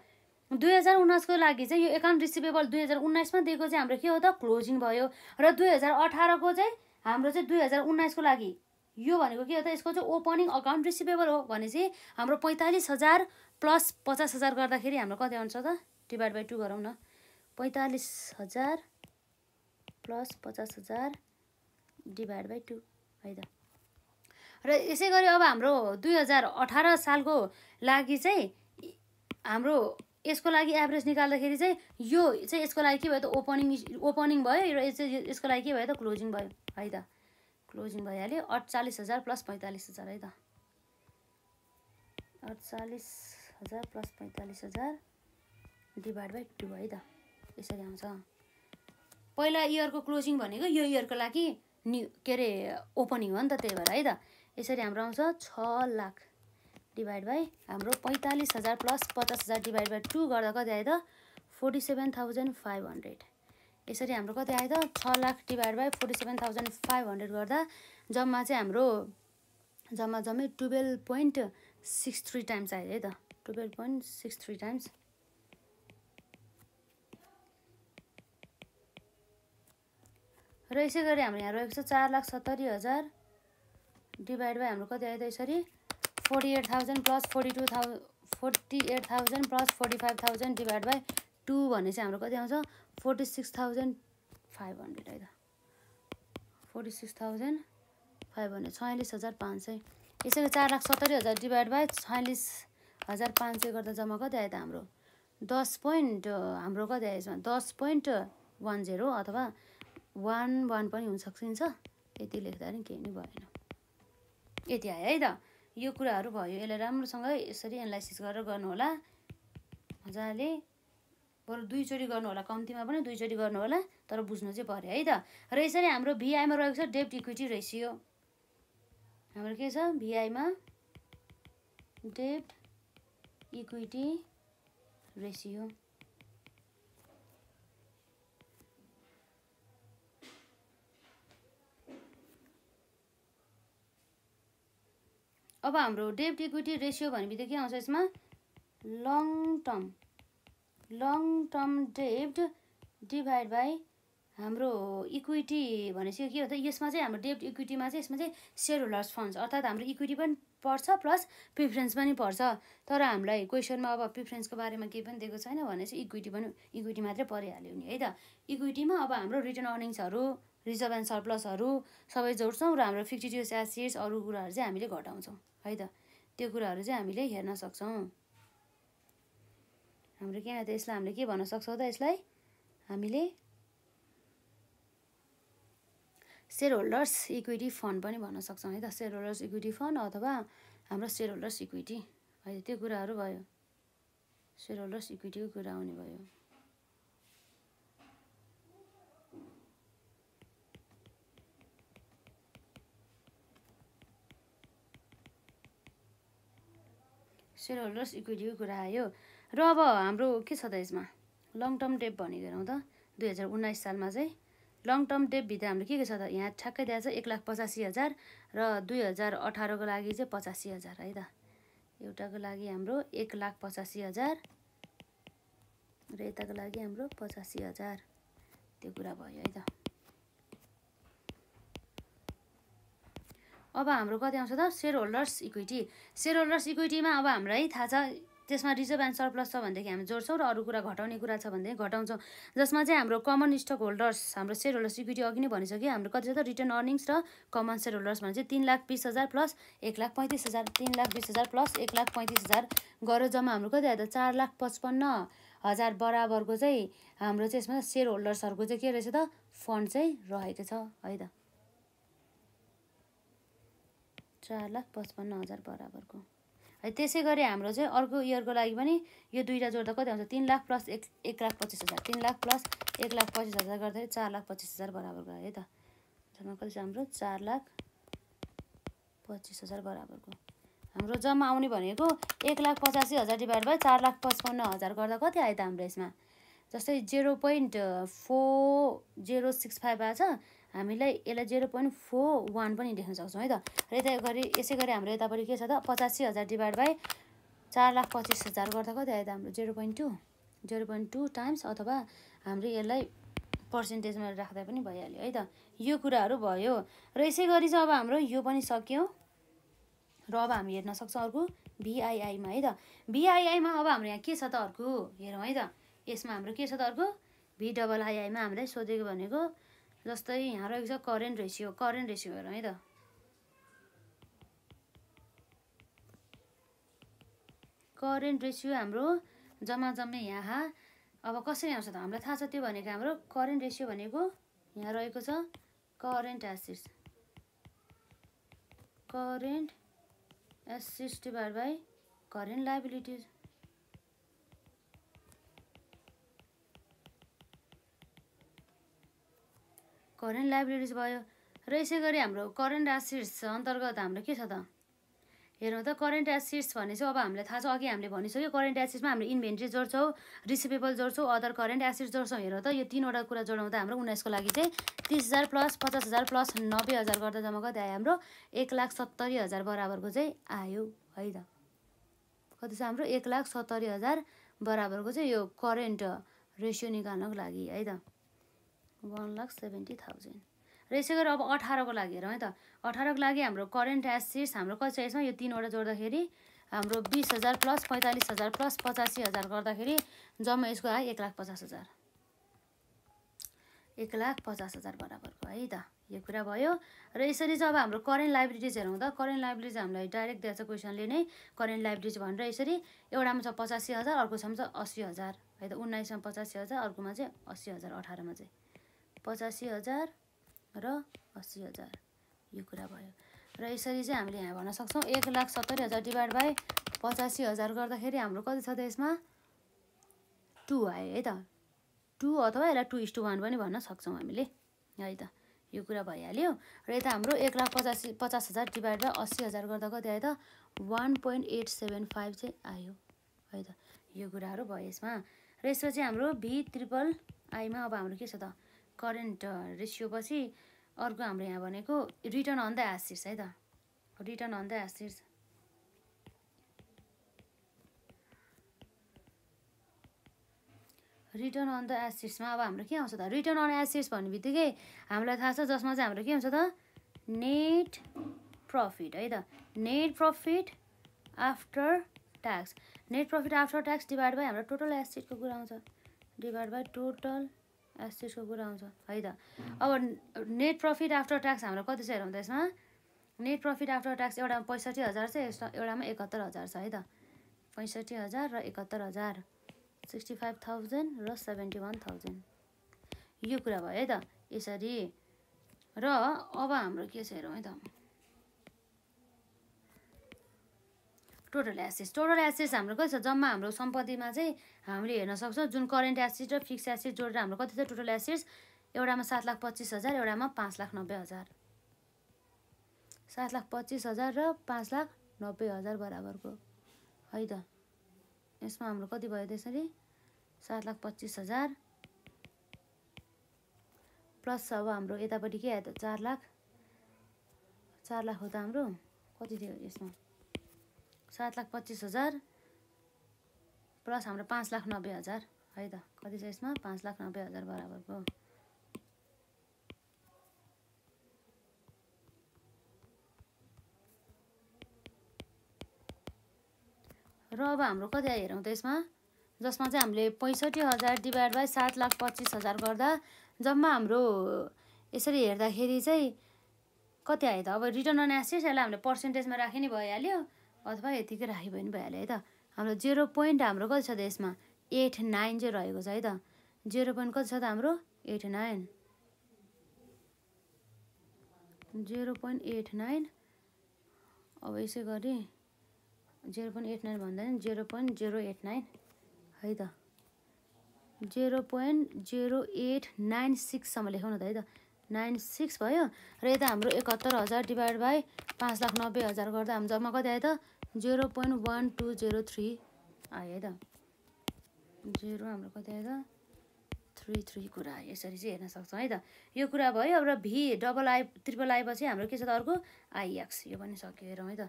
दुई हजार उन्नाइसको लागि चाहिँ यो एकाउन्ट रिसिभेबल दुई हजार उन्नाइसमा दिएको चाहिँ हाम्रो के हो त क्लोजिङ भयो र दुई हजार अठारको चाहिँ हाम्रो चाहिँ दुई हजार उन्नाइसको लागि यो भनेको के हो त यसको चाहिँ ओपनिङ अकाउन्ट रिसिभेबल हो भने चाहिँ हाम्रो पैँतालिस हजार प्लस पचास हजार गर्दाखेरि हाम्रो कति आउँछ त डिभाइड बाई टू गरौँ न पैँतालिस हजार प्लस पचास हजार डिभाइड बाई टू है त र यसै गरी अब हाम्रो दुई हजार अठार सालको लागि चाहिँ हाम्रो यसको लागि एभरेज निकाल्दाखेरि चाहिँ यो चाहिँ यसको लागि के भयो त ओपनिङ ओपनिङ भयो र यसको लागि के भयो त क्लोजिङ भयो है त क्लोजिङ भइहाल्यो अठचालिस हजार प्लस पैँतालिस हजार है त अठचालिस हजार प्लस पैँतालिस हजार डिभाइड बाई टू है त यसरी आउँछ पहिला इयरको क्लोजिङ भनेको यो इयरको लागि नि के अरे ओपनिङ हो नि त त्यही भएर है त यसरी हाम्रो आउँछ छ लाख डिभाइड बाई हाम्रो पैँतालिस हजार प्लस पचास हजार डिभाइड बाई टू गर्दा कति आयो त forty seven thousand five hundred यसरी हाम्रो कति आयो त छ lakh divide by forty seven thousand five hundred गर्दा जम्मा चाहिँ हाम्रो जम्मा जम्मै twelve point six three times आयो है त twelve point six three times र यसै गरी हाम्रो यहाँ रहेको छ चार लाख सत्तरी हजार डिभाइड बाई हाम्रो कति आयो त यसरी forty eight thousand plus forty two thou forty eight thousand plus forty five thousand divide by two भने चाहिँ हाम्रो कति आउँछ forty six thousand five hundred है त forty six thousand five hundred छयालिस हजार पाँच सय यसरी चार लाख सत्तरी हजार डिभाइड बाई छयालिस हजार पाँच सय गर्दा जम्मा कति आयो त हाम्रो दस पोइन्ट हाम्रो कति आयो यसमा दस पोइन्ट वान जेरो अथवा वान वान पनि हुन सकिन्छ यति लेख्दा नि केही नै भएन यति आयो है त यो कुराहरू भयो यसलाई राम्रोसँग यसरी एनालाइसिस गरेर गर्नुहोला मजाले बरु दुईचोटि गर्नु होला कम्तीमा पनि दुईचोटि गर्नु होला तर बुझ्नु चाहिँ पऱ्यो है त र यसरी हाम्रो भिआईमा रहेको छ डेप्ट इक्विटी रेसियो हाम्रो के छ भिआईमा डेप्ट इक्विटी रेसियो अब हाम्रो डेप्ट इक्विटी रेसियो भन्ने के आउँछ यसमा लङ टर्म लङ टर्म डेब्ट डिभाइड बाई हाम्रो इक्विटी भनेपछि के हो त यसमा चाहिँ हाम्रो डेब्ट इक्विटीमा चाहिँ यसमा चाहिँ सेयर होल्डर्स फन्ड्स अर्थात् हाम्रो इक्विटी पनि पर्छ प्लस प्रिफरेन्स पनि पर्छ तर हामीलाई क्वेसनमा अब प्रिफरेन्सको बारेमा केही पनि दिएको छैन भने चाहिँ इक्विटी पनि इक्विटी मात्रै परिहाल्यो नि है त इक्विटीमा अब हाम्रो रिटर्न अर्निङ्सहरू रिजर्भ एन्ड सरप्लसहरू सबै जोड्छौँ र हाम्रो फिक्स्ड एसेट्स अरू कुराहरू चाहिँ हामीले घटाउँछौँ है त त्यो कुराहरू चाहिँ हामीले हेर्न सक्छौँ हाम्रो के आयो त यसलाई हामीले के भन्न सक्छौँ त यसलाई हामीले सेयर होल्डर्स इक्विटी फन्ड पनि भन्न सक्छौँ है त सेयर होल्डर्स इक्विटी फन्ड अथवा हाम्रो सेयर होल्डर्स इक्विटी है त्यो कुराहरू भयो सेयर होल्डर्स इक्विटीको कुरा आउने भयो सेयर होल्डर्स इक्विटीको कुरा आयो र अब हाम्रो के छ त यसमा लङ टर्म डेप हेरौँ त दुई हजार उन्नाइस सालमा चाहिँ लङ टर्म डेपभित्र हाम्रो के के छ त यहाँ ठ्याक्कै दिएको छ एक लाख पचासी हजार र दुई हजार अठारको लागि चाहिँ पचासी हजार है त एउटाको लागि हाम्रो एक लाख पचासी हजार र यताको लागि हाम्रो पचासी हजार त्यो कुरा भयो है त अब हाम्रो कति आउँछ त share holders equity share holders इक्विटीमा अब हामीलाई थाहा छ त्यसमा रिजर्भ एन्ड सरप्लस छ भनेदेखि हामी जोड्छौँ र अरू कुरा घटाउने कुरा छ भनेदेखि घटाउँछौँ जसमा चाहिँ हाम्रो कमन स्टक होल्डर्स हाम्रो सेयर होल्डर्स इक्विटी अघि नै भनिसक्यो हाम्रो कति छ रिटर्न अर्निङ्स र कमन सेयर होल्डर्स भने चाहिँ तिन लाख बिस हजार प्लस एक लाख पैँतिस हजार तिन लाख बिस हजार प्लस एक लाख पैँतिस हजार गरेर जम्मा हाम्रो कति आयो त चार लाख पचपन्न हजार बराबरको चाहिँ हाम्रो चाहिँ यसमा सेयर होल्डर्सहरूको चाहिँ के रहेछ त फन्ड चाहिँ रहेको छ है त चार लाख पचपन्न हजार बराबरको त्यसै गरी हाम्रो चाहिँ अर्को इयरको लागि पनि यो दुईवटा जोड्दा कति आउँछ तिन लाख प्लस एक एक लाख पच्चिस हजार तिन लाख प्लस एक लाख पच्चिस हजार गर्दाखेरि चार लाख पच्चिस हजार बराबर गयो है त जम्मा कति छ हाम्रो चार लाख पच्चिस हजार बराबरको हाम्रो जम्मा आउने भनेको एक लाख पचासी हजार डिभाइड बाई चार लाख पचपन्न हजार गर्दा कति आयो त हाम्रो यसमा जस्तै zero point four zero six five आएछ हामीलाई यसलाई जेरो पोइन्ट फोर वान पनि देख्न सक्छौँ है त र यता गरी यसै गरी हाम्रो यतापट्टि के छ त पचासी हजार डिभाइड बाई चार लाख पच्चिस हजार गर्दा कति आयो त हाम्रो zero point two zero point two times अथवा हाम्रो यसलाई पर्सेन्टेजमा राख्दा पनि भइहाल्यो है त यो कुराहरू भयो र यसै गरी चाहिँ अब हाम्रो यो पनि सक्यौँ र अब हामी हेर्न सक्छौँ अर्को भिआइआईमा है त भिआइआईमा अब हाम्रो यहाँ के छ त अर्को हेरौँ है त यसमा हाम्रो के छ त अर्को भिडबलआइआईमा हामीलाई सोधेको भनेको जस्तै यहाँ रहेको छ करेन्ट रेसियो करेन्ट रेसियो हेरौँ है त करेन्ट रेसियो हाम्रो जम्मा जम्मै यहाँ अब कसरी आउँछ त हामीलाई थाहा छ त्यो भनेको हाम्रो करेन्ट रेसियो भनेको यहाँ रहेको छ current assets current assets divide by current liabilities current liabilities भयो र यसै गरी हाम्रो करेन्ट एसिड्स अन्तर्गत हाम्रो के छ त हेरौँ त करेन्ट एसिड्स भने चाहिँ अब हामीलाई थाहा छ अघि हामीले भनिसक्यो करेन्ट एसिड्समा हामीले इन्भेन्ट्री जोड्छौँ रिसिभेबल जोड्छौँ अदर करेन्ट एसिड जोड्छौँ हेरौँ त यो तिनवटा कुरा जोडाउँदा हाम्रो उन्नाइसको लागि चाहिँ तिस हजार प्लस पचास हजार प्लस नब्बे हजार गर्दा जम्मा कति आयो हाम्रो एक लाख सत्तरी हजार बराबरको चाहिँ आयो है त कति छ हाम्रो एक लाख सत्तरी हजार बराबरको चाहिँ यो करेन्ट रेसियो निकाल्नको लागि है त वान लाख सेभेन्टी थाउजन्ड र यसै गरी अब अठारको लागि हेरौँ है त अठारको लागि हाम्रो करेन्ट एसिड्स हाम्रो कति यसमा यो तिनवटा जोड्दाखेरि हाम्रो बिस हजार प्लस पैँतालिस हजार प्लस पचासी हजार गर्दाखेरि जम्मा यसको आयो एक लाख पचास हजार एक लाख पचास हजार बराबरको है त यो कुरा भयो र यसरी चाहिँ अब हाम्रो करेन्ट लाइब्रेरिज हेरौँ त करेन्ट लाइब्रेरिज हामीलाई डाइरेक्ट दिएको छ क्वेसनले नै करेन्ट लाइब्रेरिज भनेर यसरी एउटामा छ पचासी हजार अर्कोसम्म छ अस्सी हजार है त उन्नाइसमा पचासी हजार अर्कोमा चाहिँ अस्सी हजार अठारमा चाहिँ पचासी हजार र असी हजार यो कुरा भयो र यसरी चाहिँ हामीले यहाँ भन्न सक्छौँ एक लाख सत्तरी हजार डिभाइड बाई पचासी हजार गर्दाखेरि हाम्रो कति छ त यसमा टु आयो है त टु अथवा यसलाई टु इज टु वान पनि भन्न सक्छौँ हामीले है त यो कुरा भइहाल्यो र यता हाम्रो एक लाख पचासी पचास हजार डिभाइड बाई अस्सी हजार गर्दा कति आयो त one point eight seven five चाहिँ आयो है त यो कुराहरू भयो यसमा र यसपछि हाम्रो भी त्रिपल आईमा अब हाम्रो के छ त करेन्ट रेसियो पछि अर्को हाम्रो यहाँ भनेको रिटर्न अन द एसिड्स है त return on the assets return on the एसिड्समा अब हाम्रो के आउँछ त रिटर्न अन एसिड्स भन्ने बित्तिकै हामीलाई थाहा छ जसमा चाहिँ हाम्रो के हुन्छ त नेट प्रफिट है त net profit after tax net profit after tax divide by हाम्रो टोटल एसिडको कुरा आउँछ डिभाइड बाई टोटल त्यसको कुरा आउँछ है त अब नेट प्रफिट आफ्टर ट्याक्स हाम्रो कति छ हेरौँ त यसमा नेट प्रफिट आफ्टर ट्याक्स एउटामा पैँसठी हजार छ एउटामा एकहत्तर हजार छ है त पैँसठी हजार र एकहत्तर हजार सिक्सटी फाइभ थाउजन्ड र सेभेन्टी वान थाउजन्ड यो कुरा भयो है त यसरी र अब हाम्रो के छ हेरौँ है त टोटल एसेट्स टोटल एसेट्स हाम्रो कति छ जम्मा हाम्रो सम्पत्तिमा चाहिँ हामीले हेर्न सक्छौँ जुन करेन्ट एसेट र फिक्स एसेट जोडेर हाम्रो कति छ टोटल एसेट्स एउटामा सात लाख पच्चिस हजार एउटामा पाँच लाख नब्बे हजार सात लाख पच्चिस हजार र पाँच लाख नब्बे हजार बराबरको है त यसमा हाम्रो कति भयो त्यसरी सात लाख पच्चिस हजार प्लस अब हाम्रो यतापट्टि के आयो त चार लाख चार लाख हो त हाम्रो कति थियो यसमा सात लाख पच्चिस हजार प्लस हाम्रो पाँच लाख नब्बे हजार है त कति छ यसमा पाँच लाख नब्बे हजार बराबरको र अब हाम्रो कति आयो हेरौँ त यसमा जसमा चाहिँ हामीले पैँसठी हजार डिभाइड बाई सात लाख पच्चिस हजार गर्दा जम्मा हाम्रो यसरी हेर्दाखेरि चाहिँ कति आयो त अब रिटर्न अन एसेस यसलाई हामीले पर्सेन्टेजमा राखे नि भइहाल्यो अथवा यतिकै राख्यो भने भइहाल्यो है त हाम्रो जेरो पोइन्ट हाम्रो कति छ त यसमा एट नाइन चाहिँ रहेको छ है त जेरो पोइन्ट कति छ त हाम्रो eight nine zero point eight nine अब यसै गरी जेरो पोइन्ट एट नाइन भन्दा पनि zero point zero eight nine है त zero point zero eight nine सिक्ससम्म लेखौँ न त है त नाइन सिक्स भयो र यता हाम्रो एकहत्तर हजार डिभाइड बाई पाँच लाख नब्बे हजार गर्दा हाम्रो जम्मा कति आयो त zero point one two zero three आयो है त जेरो हाम्रो कति आयो त थ्री थ्री कुरा यसरी चाहिँ हेर्न सक्छौँ है त यो कुरा भयो अब भी डबल आए ट्रिपल आएपछि हाम्रो के छ त अर्को आइएक्स यो पनि सक्यो हेरौँ है त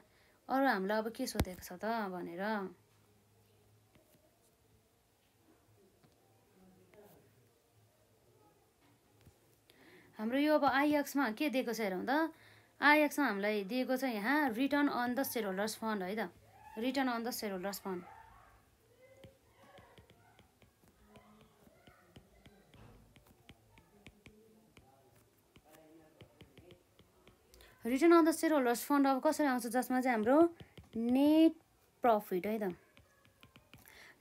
अरू हामीलाई अब के सोधेको छ त भनेर हाम्रो यो अब आइएक्समा के दिएको छ हेरौँ त आइएक्समा हामीलाई दिएको छ यहाँ return on the share holders fund है त return on the share holders fund return on the share holders fund अब कसरी आउँछ जसमा चाहिँ हाम्रो नेट प्रफिट है त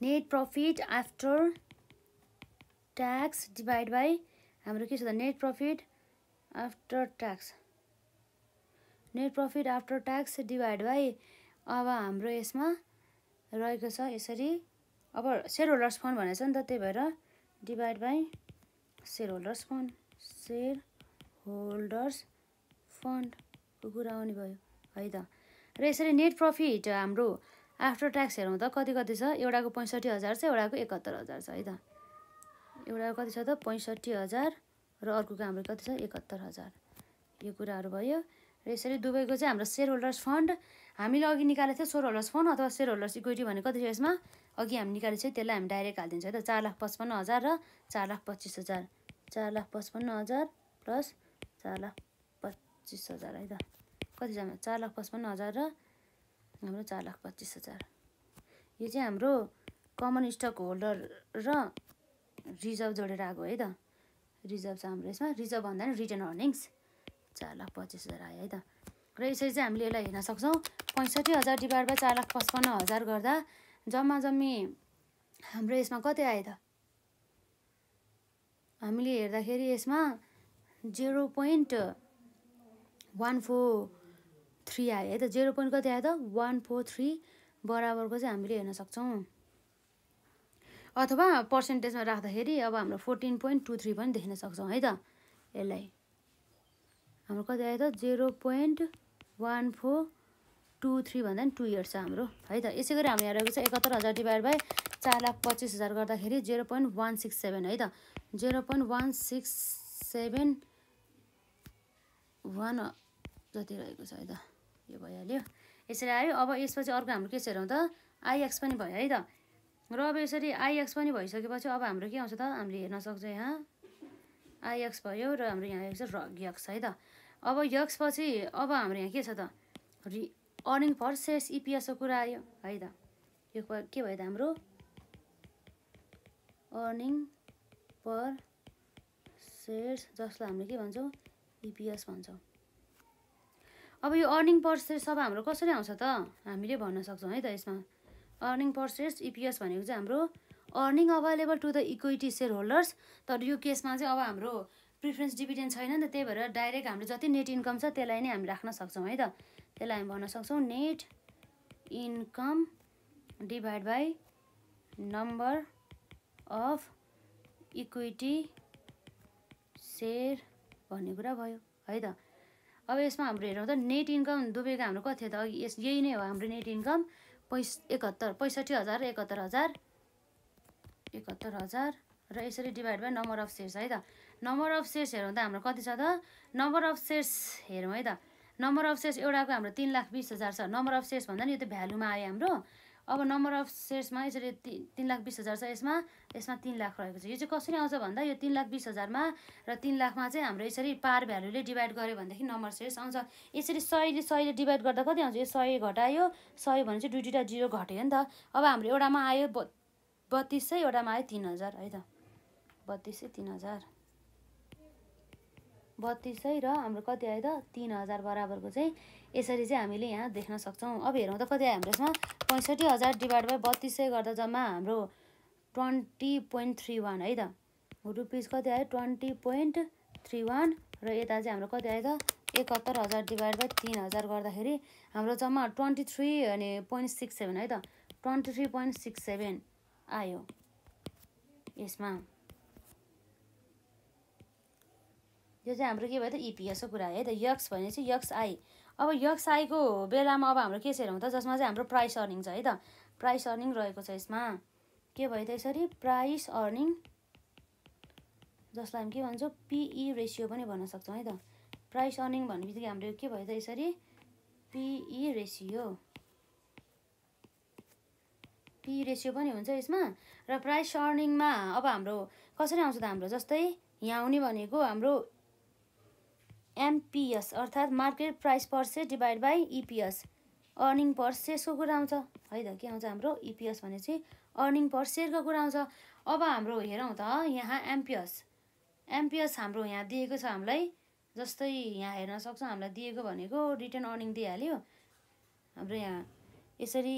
net profit after tax divide by हाम्रो के छ त net profit after tax net profit after tax divide by अब हाम्रो यसमा रहेको छ यसरी अब सेयर होल्डर्स फन्ड भनेको छ नि त त्यही भएर divide by share holders fund share holders fund कुरा आउने भयो है त र यसरी नेट प्रफिट हाम्रो आफ्टर ट्याक्स हेरौँ त कति कति छ एउटाको पैँसठी हजार छ एउटाको एकात्तर हजार छ है त एउटाको कति छ त पैँसठी हजार र अर्कोको हाम्रो कति छ एकात्तर हजार यो कुराहरू भयो र यसरी दुबईको चाहिँ हाम्रो सेयर होल्डर्स फन्ड हामीले अघि निकालेको थियो सोर होल्डर्स फन्ड अथवा सेयर होल्डर्स इक्विटी भने कति छ यसमा अघि हामी निकालेको थियो त्यसलाई हामी डाइरेक्ट हालिदिन्छौँ है त चार लाख पचपन्न हजार र चार लाख पच्चिस हजार चार लाख पचपन्न हजार प्लस चार लाख पच्चिस हजार है त कतिजना चार लाख पचपन्न हजार र हाम्रो चार लाख पच्चिस हजार यो चाहिँ हाम्रो कमन स्टक होल्डर र रिजर्भ जोडेर आएको है त रिजर्भ छ हाम्रो यसमा रिजर्भ भन्दा नि रिटर्न अर्निङ्स चार लाख पच्चिस हजार आयो है त र यसरी चाहिँ हामीले यसलाई हेर्न सक्छौँ पैँसठी हजार डिभाइड बाई चार लाख पचपन्न हजार गर्दा जम्मा जम्मी हाम्रो यसमा कति आयो त हामीले हेर्दाखेरि यसमा zero point one four three आयो है त जेरो पोइन्ट कति आयो त वान फोर थ्री बराबरको चाहिँ हामीले हेर्न सक्छौँ अथवा पर्सेन्टेजमा राख्दाखेरि अब हाम्रो फोर्टिन पोइन्ट टू थ्री पनि देख्न सक्छौँ है त यसलाई हाम्रो कति आयो त zero point one four two three भन्दा पनि टु इयर्स छ हाम्रो है त यसै गरी हाम्रो यहाँ रहेको छ एकहत्तर हजार डिभाइड बाई चार लाख पच्चिस हजार गर्दाखेरि zero point one six seven है त zero point one six seven one जति रहेको छ है त यो भइहाल्यो यसरी आयो अब यसपछि अर्को हाम्रो के छ हेरौँ त आइएक्स पनि भयो है त र अब यसरी आइएक्स पनि भइसकेपछि अब हाम्रो के आउँछ त हामीले हेर्न सक्छौँ यहाँ आइएक्स भयो र हाम्रो यहाँ छ र यक्स है त अब यक्सपछि अब हाम्रो यहाँ के छ त रि अर्निङ फर सेस इपिएसको कुरा आयो है त यो के भयो त हाम्रो अर्निङ पर सेयर्स जसलाई हामीले के भन्छौँ इपिएस e भन्छौँ अब यो अर्निङ पर सेयर्स अब हाम्रो कसरी आउँछ त हामीले भन्न सक्छौँ है त यसमा अर्निङ पर सेयर्स इपिएस भनेको चाहिँ हाम्रो earning available to the equity share holders तर यो केसमा चाहिँ अब हाम्रो प्रिफरेन्स डिभिडेन्ट छैन नि त त्यही भएर डाइरेक्ट हाम्रो जति नेट इन्कम छ त्यसलाई नै हामी राख्न सक्छौँ है त त्यसलाई हामी भन्न सक्छौँ net income divide by number of equity share भन्ने कुरा भयो है त अब यसमा हाम्रो हेरौँ त नेट इन्कम दुबईको हाम्रो कति थियो त अघि यस यही नै हो हाम्रो नेट इन्कम पैस एकहत्तर पैँसठी हजार एकहत्तर हजार एकहत्तर हजार र यसरी divide by number of shares है त नम्बर अफ सेयर्स हेरौँ त हाम्रो कति छ त नम्बर अफ सेयर्स हेरौँ है त नम्बर अफ सेयर्स एउटाको हाम्रो तिन लाख बिस हजार छ नम्बर अफ सेयर्स भन्दा नि यो त भ्यालुमा आयो हाम्रो अब नम्बर अफ सेयर्समा यसरी ती तिन लाख बिस हजार छ यसमा यसमा तिन लाख रहेको छ यो चाहिँ कसरी आउँछ भन्दा यो तिन लाख बिस हजारमा र तिन लाखमा चाहिँ हाम्रो यसरी पार भ्यालुले डिभाइड गऱ्यो भनेदेखि नम्बर सेयर्स आउँछ यसरी सयले सयले डिभाइड गर्दा कति आउँछ यो सय घटायो सय भने चाहिँ दुई दुईवटा जिरो घट्यो नि त अब हाम्रो एउटामा आयो बत्तिस सय एउटामा आयो तिन हजार है त बत्तिस सय तिन हजार बत्तिस सय र हाम्रो कति आयो त तिन हजार बराबरको चाहिँ यसरी चाहिँ हामीले यहाँ देख्न सक्छौँ अब हेरौँ त कति आयो हाम्रो यसमा पैँसठी हजार डिभाइड बाई बत्तिस सय गर्दा जम्मा हाम्रो ट्वेन्टी पोइन्ट थ्री वान है त रुपिस कति आयो ट्वेन्टी पोइन्ट थ्री वान र यता चाहिँ हाम्रो कति आयो त एकहत्तर हजार डिभाइड बाई तिन हजार गर्दाखेरि हाम्रो जम्मा ट्वेन्टी थ्री अनि पोइन्ट सिक्स सेभेन है त twenty three point six seven आयो यसमा यो चाहिँ हाम्रो के भयो त इपिएसको e कुरा है त यक्स भनेपछि यक्स आई अब यक्स आईको बेलामा अब हाम्रो के छ हेरौँ त जसमा चाहिँ हाम्रो प्राइस अर्निङ छ है त प्राइस अर्निङ रहेको छ यसमा के भयो त यसरी प्राइस अर्निङ जसलाई हामी के भन्छौँ पिई रेसियो e पनि भन्न सक्छौँ है त प्राइस अर्निङ भन्ने बित्तिकै हाम्रो के भयो त यसरी पिई रेसियो पी रेसियो पनि हुन्छ यसमा र प्राइस अर्निङमा अब हाम्रो कसरी आउँछ त हाम्रो जस्तै यहाँ आउने भनेको हाम्रो एमपिएस अर्थात् market price per share divide by EPS earning per सेयर्सको कुरा आउँछ है त के आउँछ हाम्रो इपिएस e भने चाहिँ अर्निङ पर सेयरको कुरा आउँछ अब हाम्रो हेरौँ त यहाँ एमपिएस एमपिएस हाम्रो यहाँ दिएको छ हामीलाई जस्तै यहाँ हेर्न सक्छौँ हामीलाई दिएको भनेको रिटर्न अर्निङ दिइहाल्यो हाम्रो यहाँ यसरी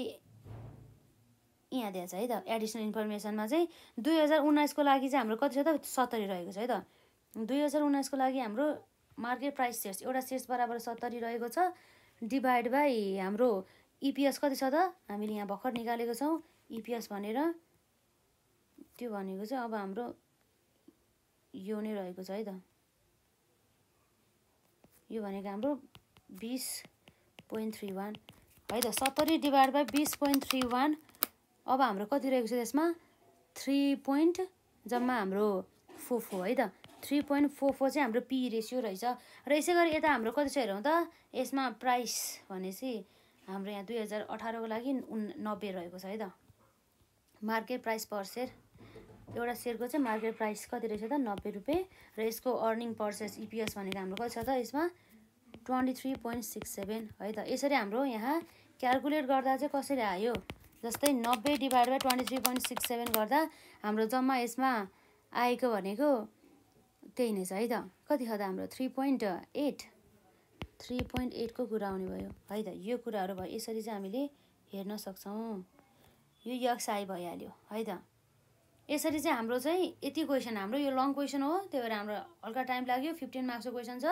यहाँ दिएछ है त एडिसनल इन्फर्मेसनमा चाहिँ दुई हजार उन्नाइसको लागि चाहिँ हाम्रो कति छ त सत्तरी रहेको छ है त दुई हजार उन्नाइसको लागि हाम्रो मार्केट प्राइस सेयर्स एउटा सेयर्स बराबर सत्तरी रहेको छ डिभाइड बाई हाम्रो इपिएस e कति छ त हामीले यहाँ भर्खर निकालेको छौँ इपिएस e भनेर त्यो भनेको चाहिँ अब हाम्रो यो नै रहेको छ है त यो भनेको हाम्रो बिस पोइन्ट थ्री वान है त सत्तरी डिभाइड बाई बिस पोइन्ट थ्री वान अब हाम्रो कति रहेको छ त्यसमा थ्री पोइन्ट जम्मा हाम्रो फोर है त थ्री पोइन्ट फोर फोर चाहिँ हाम्रो पी रेसियो रहेछ र यसै गरी यता हाम्रो कति छ हेरौँ त यसमा प्राइस भनेपछि हाम्रो यहाँ दुई हजार अठारको लागि उन् नब्बे रहेको छ है त मार्केट प्राइस पर सेयर एउटा सेयरको चाहिँ मार्केट प्राइस कति रहेछ त नब्बे रुपियाँ र यसको अर्निङ पर सेयर इपिएस भनेको हाम्रो कति छ त यसमा twenty three point six seven है त यसरी हाम्रो यहाँ क्यालकुलेट गर्दा चाहिँ कसरी आयो जस्तै नब्बे divide by twenty three point six seven गर्दा हाम्रो जम्मा यसमा आएको भनेको त्यही नै छ है त कति छ त हाम्रो three point eight three point एटको कुरा आउने भयो है त यो कुराहरू भयो यसरी चाहिँ हामीले हेर्न सक्छौँ यो यक्साई भइहाल्यो है त यसरी चाहिँ हाम्रो चाहिँ यति क्वेसन हाम्रो यो लङ क्वेसन हो त्यही भएर हाम्रो हल्का टाइम लाग्यो फिफ्टिन मार्क्सको क्वेसन छ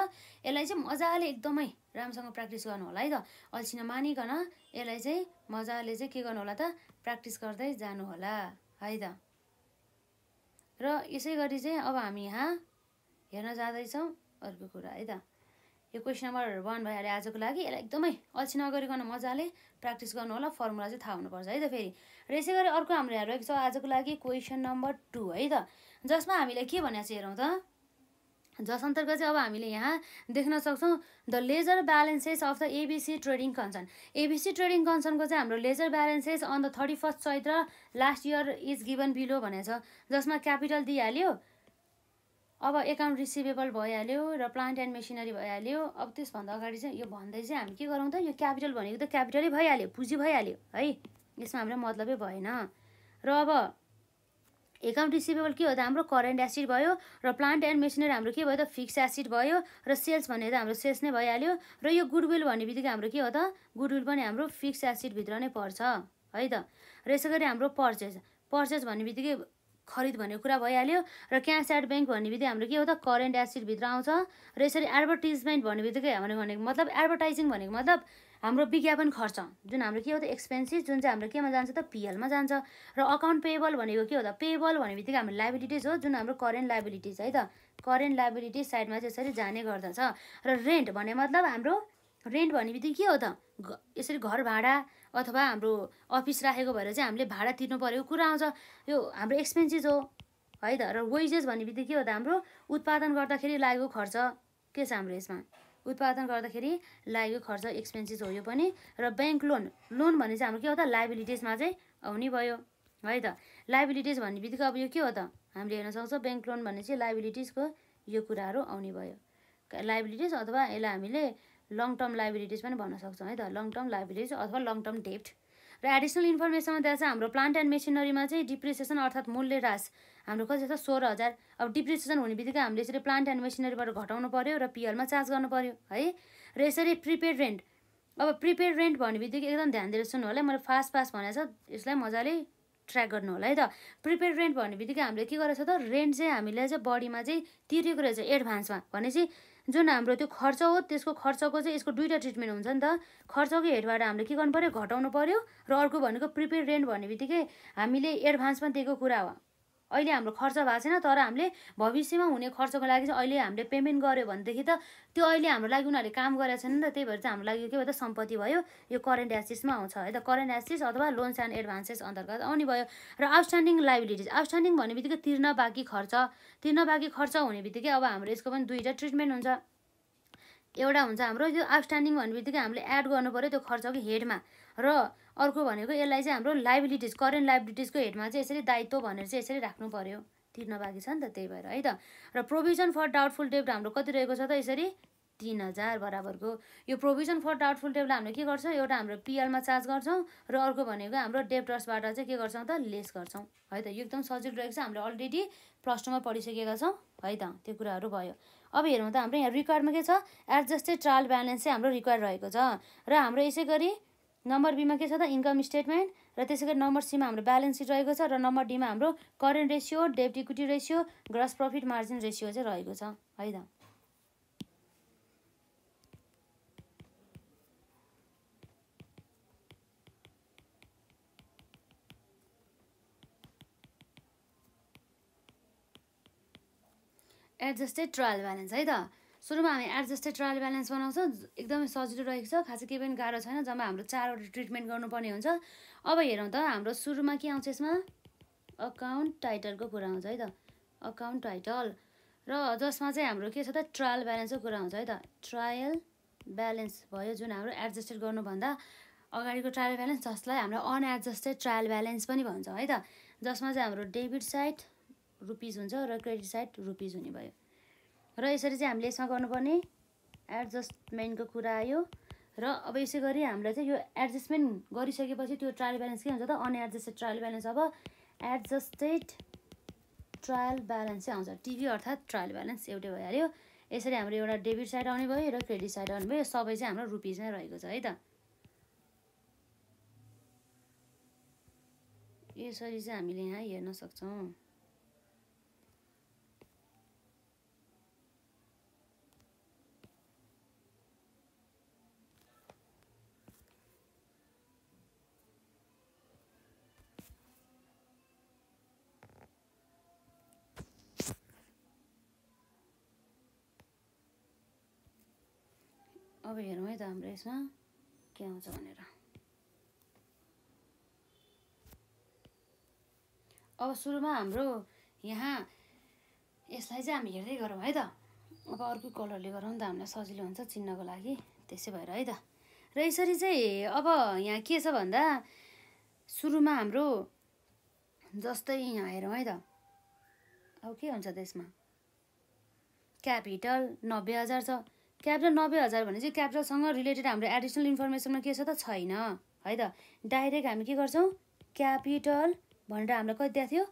यसलाई चाहिँ मजाले एकदमै राम्रोसँग प्र्याक्टिस गर्नु होला है त अल्छी मानिकन यसलाई चाहिँ मजाले चाहिँ के गर्नु होला त प्र्याक्टिस गर्दै जानु होला है त र यसै गरी चाहिँ अब हामी यहाँ हेर्न जाँदैछौँ अर्को कुरा है त यो क्वेसन नम्बर वान भइहाल्यो आजको लागि यसलाई एकदमै अल्छी नगरिकन मजाले प्र्याक्टिस गर्नु होला फर्मुला चाहिँ थाहा हुनुपर्छ है त फेरि र यसै गरी अर्को हाम्रो हेरेको छ आजको लागि क्वेसन नम्बर टू है त जसमा हामीले के भनेको छ हेरौँ त जस अन्तर्गत चाहिँ अब हामीले यहाँ देख्न सक्छौँ the ledger balances of the ABC trading concern ABC trading कन्सर्नको चाहिँ हाम्रो ledger balances on the thirty first Chaitra last year is given below भनेको छ जसमा क्यापिटल दिइहाल्यो अब एकाउन्ट रिसिभेबल भइहाल्यो र प्लान्ट एन्ड मेसिनरी भइहाल्यो अब त्यसभन्दा अगाडि चाहिँ यो भन्दै चाहिँ हामी के गरौँ त यो क्यापिटल भनेको त क्यापिटलै भइहाल्यो पुँजी भइहाल्यो है यसमा हाम्रो मतलबै भएन र अब एकाउन्ट रिसिभेबल के हो त हाम्रो करेन्ट एसिड भयो र प्लान्ट एन्ड मेसिनरी हाम्रो के भयो त फिक्स एसिड भयो र सेल्स भनेको त हाम्रो सेल्स नै भइहाल्यो र यो गुडविल भन्ने बित्तिकै हाम्रो के हो त गुडविल पनि हाम्रो फिक्स एसिडभित्र नै पर्छ है त र यसै गरी हाम्रो पर्चेस पर्चेस भन्ने बित्तिकै खरिद भन्ने कुरा भइहाल्यो र क्यास एड ब्याङ्क भन्ने बित्तिकै हाम्रो के हो त करेन्ट एसिडभित्र आउँछ र यसरी एडभर्टिजमेन्ट भन्ने बित्तिकै हाम्रो भनेको मतलब एडभर्टाइजिङ भनेको मतलब हाम्रो विज्ञापन खर्च जुन हाम्रो के हो त एक्सपेन्सिस जुन चाहिँ हाम्रो केमा जान्छ त पिएलमा जान्छ र अकाउन्ट पेबल भनेको के हो त पेबल भन्ने बित्तिकै हाम्रो लाइबिलिटिज हो जुन हाम्रो करेन्ट लाइबिलिटिज है त करेन्ट लाइबिलिटिज साइडमा चाहिँ यसरी जाने गर्दछ र रेन्ट भन्ने मतलब हाम्रो रेन्ट भन्ने बित्तिकै के हो त यसरी घर भाडा अथवा हाम्रो अफिस राखेको भएर चाहिँ हामीले भाडा तिर्नु परेको कुरा आउँछ यो हाम्रो एक्सपेन्सिस हो है त र वेजेस भन्ने बित्तिकै के हो त हाम्रो उत्पादन गर्दाखेरि लागेको खर्च के छ हाम्रो यसमा उत्पादन गर्दाखेरि लागेको खर्च एक्सपेन्सिस हो यो पनि र ब्याङ्क लोन लोन भने चाहिँ हाम्रो के हो त लाइबिलिटिजमा चाहिँ आउने भयो है त लाइबिलिटिज भन्ने बित्तिकै अब यो के हो त हामीले हेर्न सक्छौँ ब्याङ्क लोन भने चाहिँ लाइबिलिटिजको यो कुराहरू आउने भयो लाइबिलिटिज अथवा यसलाई हामीले लङ टर्म लाइबिलिटिज पनि भन्न सक्छौँ है त लङ टर्म लाइबिलिटिज अथवा लङ टर्म डेप्ट र एडिसनल इन्फर्मेसनमा त्यहाँ छ हाम्रो प्लान्ट एन्ड मेसिनरीमा चाहिँ डिप्रिसिएसन अर्थात् मूल्य रास हाम्रो कति छ सोह्र हजार अब डिप्रिसिएसन हुने बित्तिकै हामीले यसरी प्लान्ट एन्ड मेसिनरीबाट घटाउनु पऱ्यो र पिएलमा चार्ज गर्नु पऱ्यो है र यसरी प्रिपेड रेन्ट अब प्रिपेड रेन्ट भन्ने बित्तिकै एकदम ध्यान दिएर सुन्नु होला है मैले फास्ट फास्ट भनेको छ यसलाई मजाले ट्र्याक गर्नु होला है त प्रिपेड रेन्ट भन्ने बित्तिकै हामीले के गरेको छ त रेन्ट चाहिँ हामीले चाहिँ बडीमा चाहिँ तिरेको रहेछ एडभान्समा भनेपछि जुन हाम्रो त्यो खर्च हो त्यसको खर्चको चाहिँ यसको दुईवटा ट्रिटमेन्ट हुन्छ नि त खर्चको हेरबाट हामीले के गर्नु पऱ्यो घटाउनु पऱ्यो र अर्को भनेको प्रिपेयर रेन्ट भन्ने बित्तिकै हामीले एडभान्समा दिएको कुरा हो अहिले हाम्रो खर्च भएको छैन तर हामीले भविष्यमा हुने खर्चको लागि चाहिँ अहिले हामीले पेमेन्ट गऱ्यो भनेदेखि त त्यो अहिले हाम्रो लागि उनीहरूले काम गरेको छैन नि त त्यही भएर चाहिँ हाम्रो लागि के भयो त सम्पत्ति भयो यो करेन्ट एसिसमा आउँछ है त करेन्ट एसिस अथवा लोन्स एन्ड एडभान्सेस अन्तर्गत आउने भयो र आउटस्ट्यान्डिङ लाइबिलिटिज आउटस्ट्यान्डिङ भन्ने बित्तिकै तिर्न बाँकी खर्च तिर्न बाँकी खर्च हुने बित्तिकै अब हाम्रो यसको पनि दुईवटा ट्रिटमेन्ट हुन्छ एउटा हुन्छ हाम्रो त्यो आउटस्ट्यान्डिङ भन्ने बित्तिकै हामीले एड गर्नु त्यो खर्चको हेडमा र अर्को भनेको यसलाई चाहिँ हाम्रो लाइबिलिटिज करेन्ट लाइबिलिटिजको हेडमा चाहिँ यसरी दायित्व भनेर चाहिँ यसरी राख्नु पऱ्यो तिर्न बाँकी छ नि त त्यही भएर है त र प्रोभिजन फर डाउटफुल डेब्ट हाम्रो कति रहेको छ त यसरी तिन हजार बराबरको यो प्रोभिजन फर डाउटफुल डेब्टलाई हामीले के गर्छौँ एउटा हाम्रो पिएलमा चार्ज गर्छौँ र अर्को भनेको हाम्रो डेप्टर्सबाट चाहिँ के गर्छौँ त लेस गर्छौँ है त यो एकदम सजिलो रहेको छ हामीले अलरेडी प्लस टूमा पढिसकेका छौँ है त त्यो कुराहरू भयो अब हेरौँ त हाम्रो यहाँ रिक्वायरमा के छ एडजस्टेड ट्रायल ब्यालेन्स चाहिँ हाम्रो रिक्वायर रहेको छ र हाम्रो यसै गरी नम्बर बीमा के छ त इन्कम स्टेटमेन्ट र त्यसै गरी नम्बर सीमा हाम्रो ब्यालेन्स सिट रहेको छ र नम्बर डीमा हाम्रो करेन्ट रेसियो डेप्ट equity ratio gross profit margin ratio चाहिँ रहेको छ है त एडजस्टेड ट्रायल ब्यालेन्स है त सुरुमा हामी एडजस्टेड ट्रायल ब्यालेन्स बनाउँछौँ एकदमै सजिलो रहेको छ खासै केही पनि गाह्रो छैन जम्मा हाम्रो चारवटा ट्रिटमेन्ट गर्नुपर्ने हुन्छ अब हेरौँ त हाम्रो सुरुमा के आउँछ यसमा अकाउन्ट टाइटलको कुरा आउँछ है त अकाउन्ट टाइटल र जसमा चाहिँ हाम्रो के छ त ट्रायल ब्यालेन्सको कुरा आउँछ है त ट्रायल ब्यालेन्स भयो जुन हाम्रो एडजस्टेड गर्नुभन्दा अगाडिको ट्रायल ब्यालेन्स जसलाई हाम्रो अनएडजस्टेड ट्रायल ब्यालेन्स पनि भन्छ है त जसमा चाहिँ हाम्रो डेबिट साइड रुपिज हुन्छ र क्रेडिट साइड रुपिज हुने भयो र यसरी चाहिँ हामीले यसमा गर्नुपर्ने एडजस्टमेन्टको कुरा आयो र अब यसै गरी हामीलाई चाहिँ यो एडजस्टमेन्ट गरिसकेपछि त्यो ट्रायल ब्यालेन्स के हुन्छ त अनएडजस्टेड ट्रायल ब्यालेन्स अब एडजस्टेड ट्रायल ब्यालेन्स चाहिँ आउँछ टिभी अर्थात् ट्रायल ब्यालेन्स एउटै भइहाल्यो यसरी हाम्रो एउटा डेबिट साइड आउने भयो र क्रेडिट साइड आउने भयो सबै चाहिँ हाम्रो रुपिजमै रहेको छ है त यसरी चाहिँ हामीले यहाँ हेर्न सक्छौँ अब हेरौँ है त हाम्रो यसमा के आउँछ भनेर अब सुरुमा हाम्रो यहाँ यसलाई चाहिँ हामी हेर्दै गरौँ है त अब अर्को कलरले गरौँ त हामीलाई सजिलो हुन्छ चिन्नको लागि त्यसै भएर है त र यसरी चाहिँ अब यहाँ के छ भन्दा सुरुमा हाम्रो जस्तै यहाँ हेरौँ है त अब के हुन्छ त्यसमा क्यापिटल नब्बे हजार छ क्यापिटल नब्बे हजार भने चाहिँ क्यापिटलसँग रिलेटेड हाम्रो एडिसनल इन्फर्मेसनमा के छ त छैन है त डाइरेक्ट हामी के गर्छौँ क्यापिटल भनेर हामीलाई कति दिएको थियो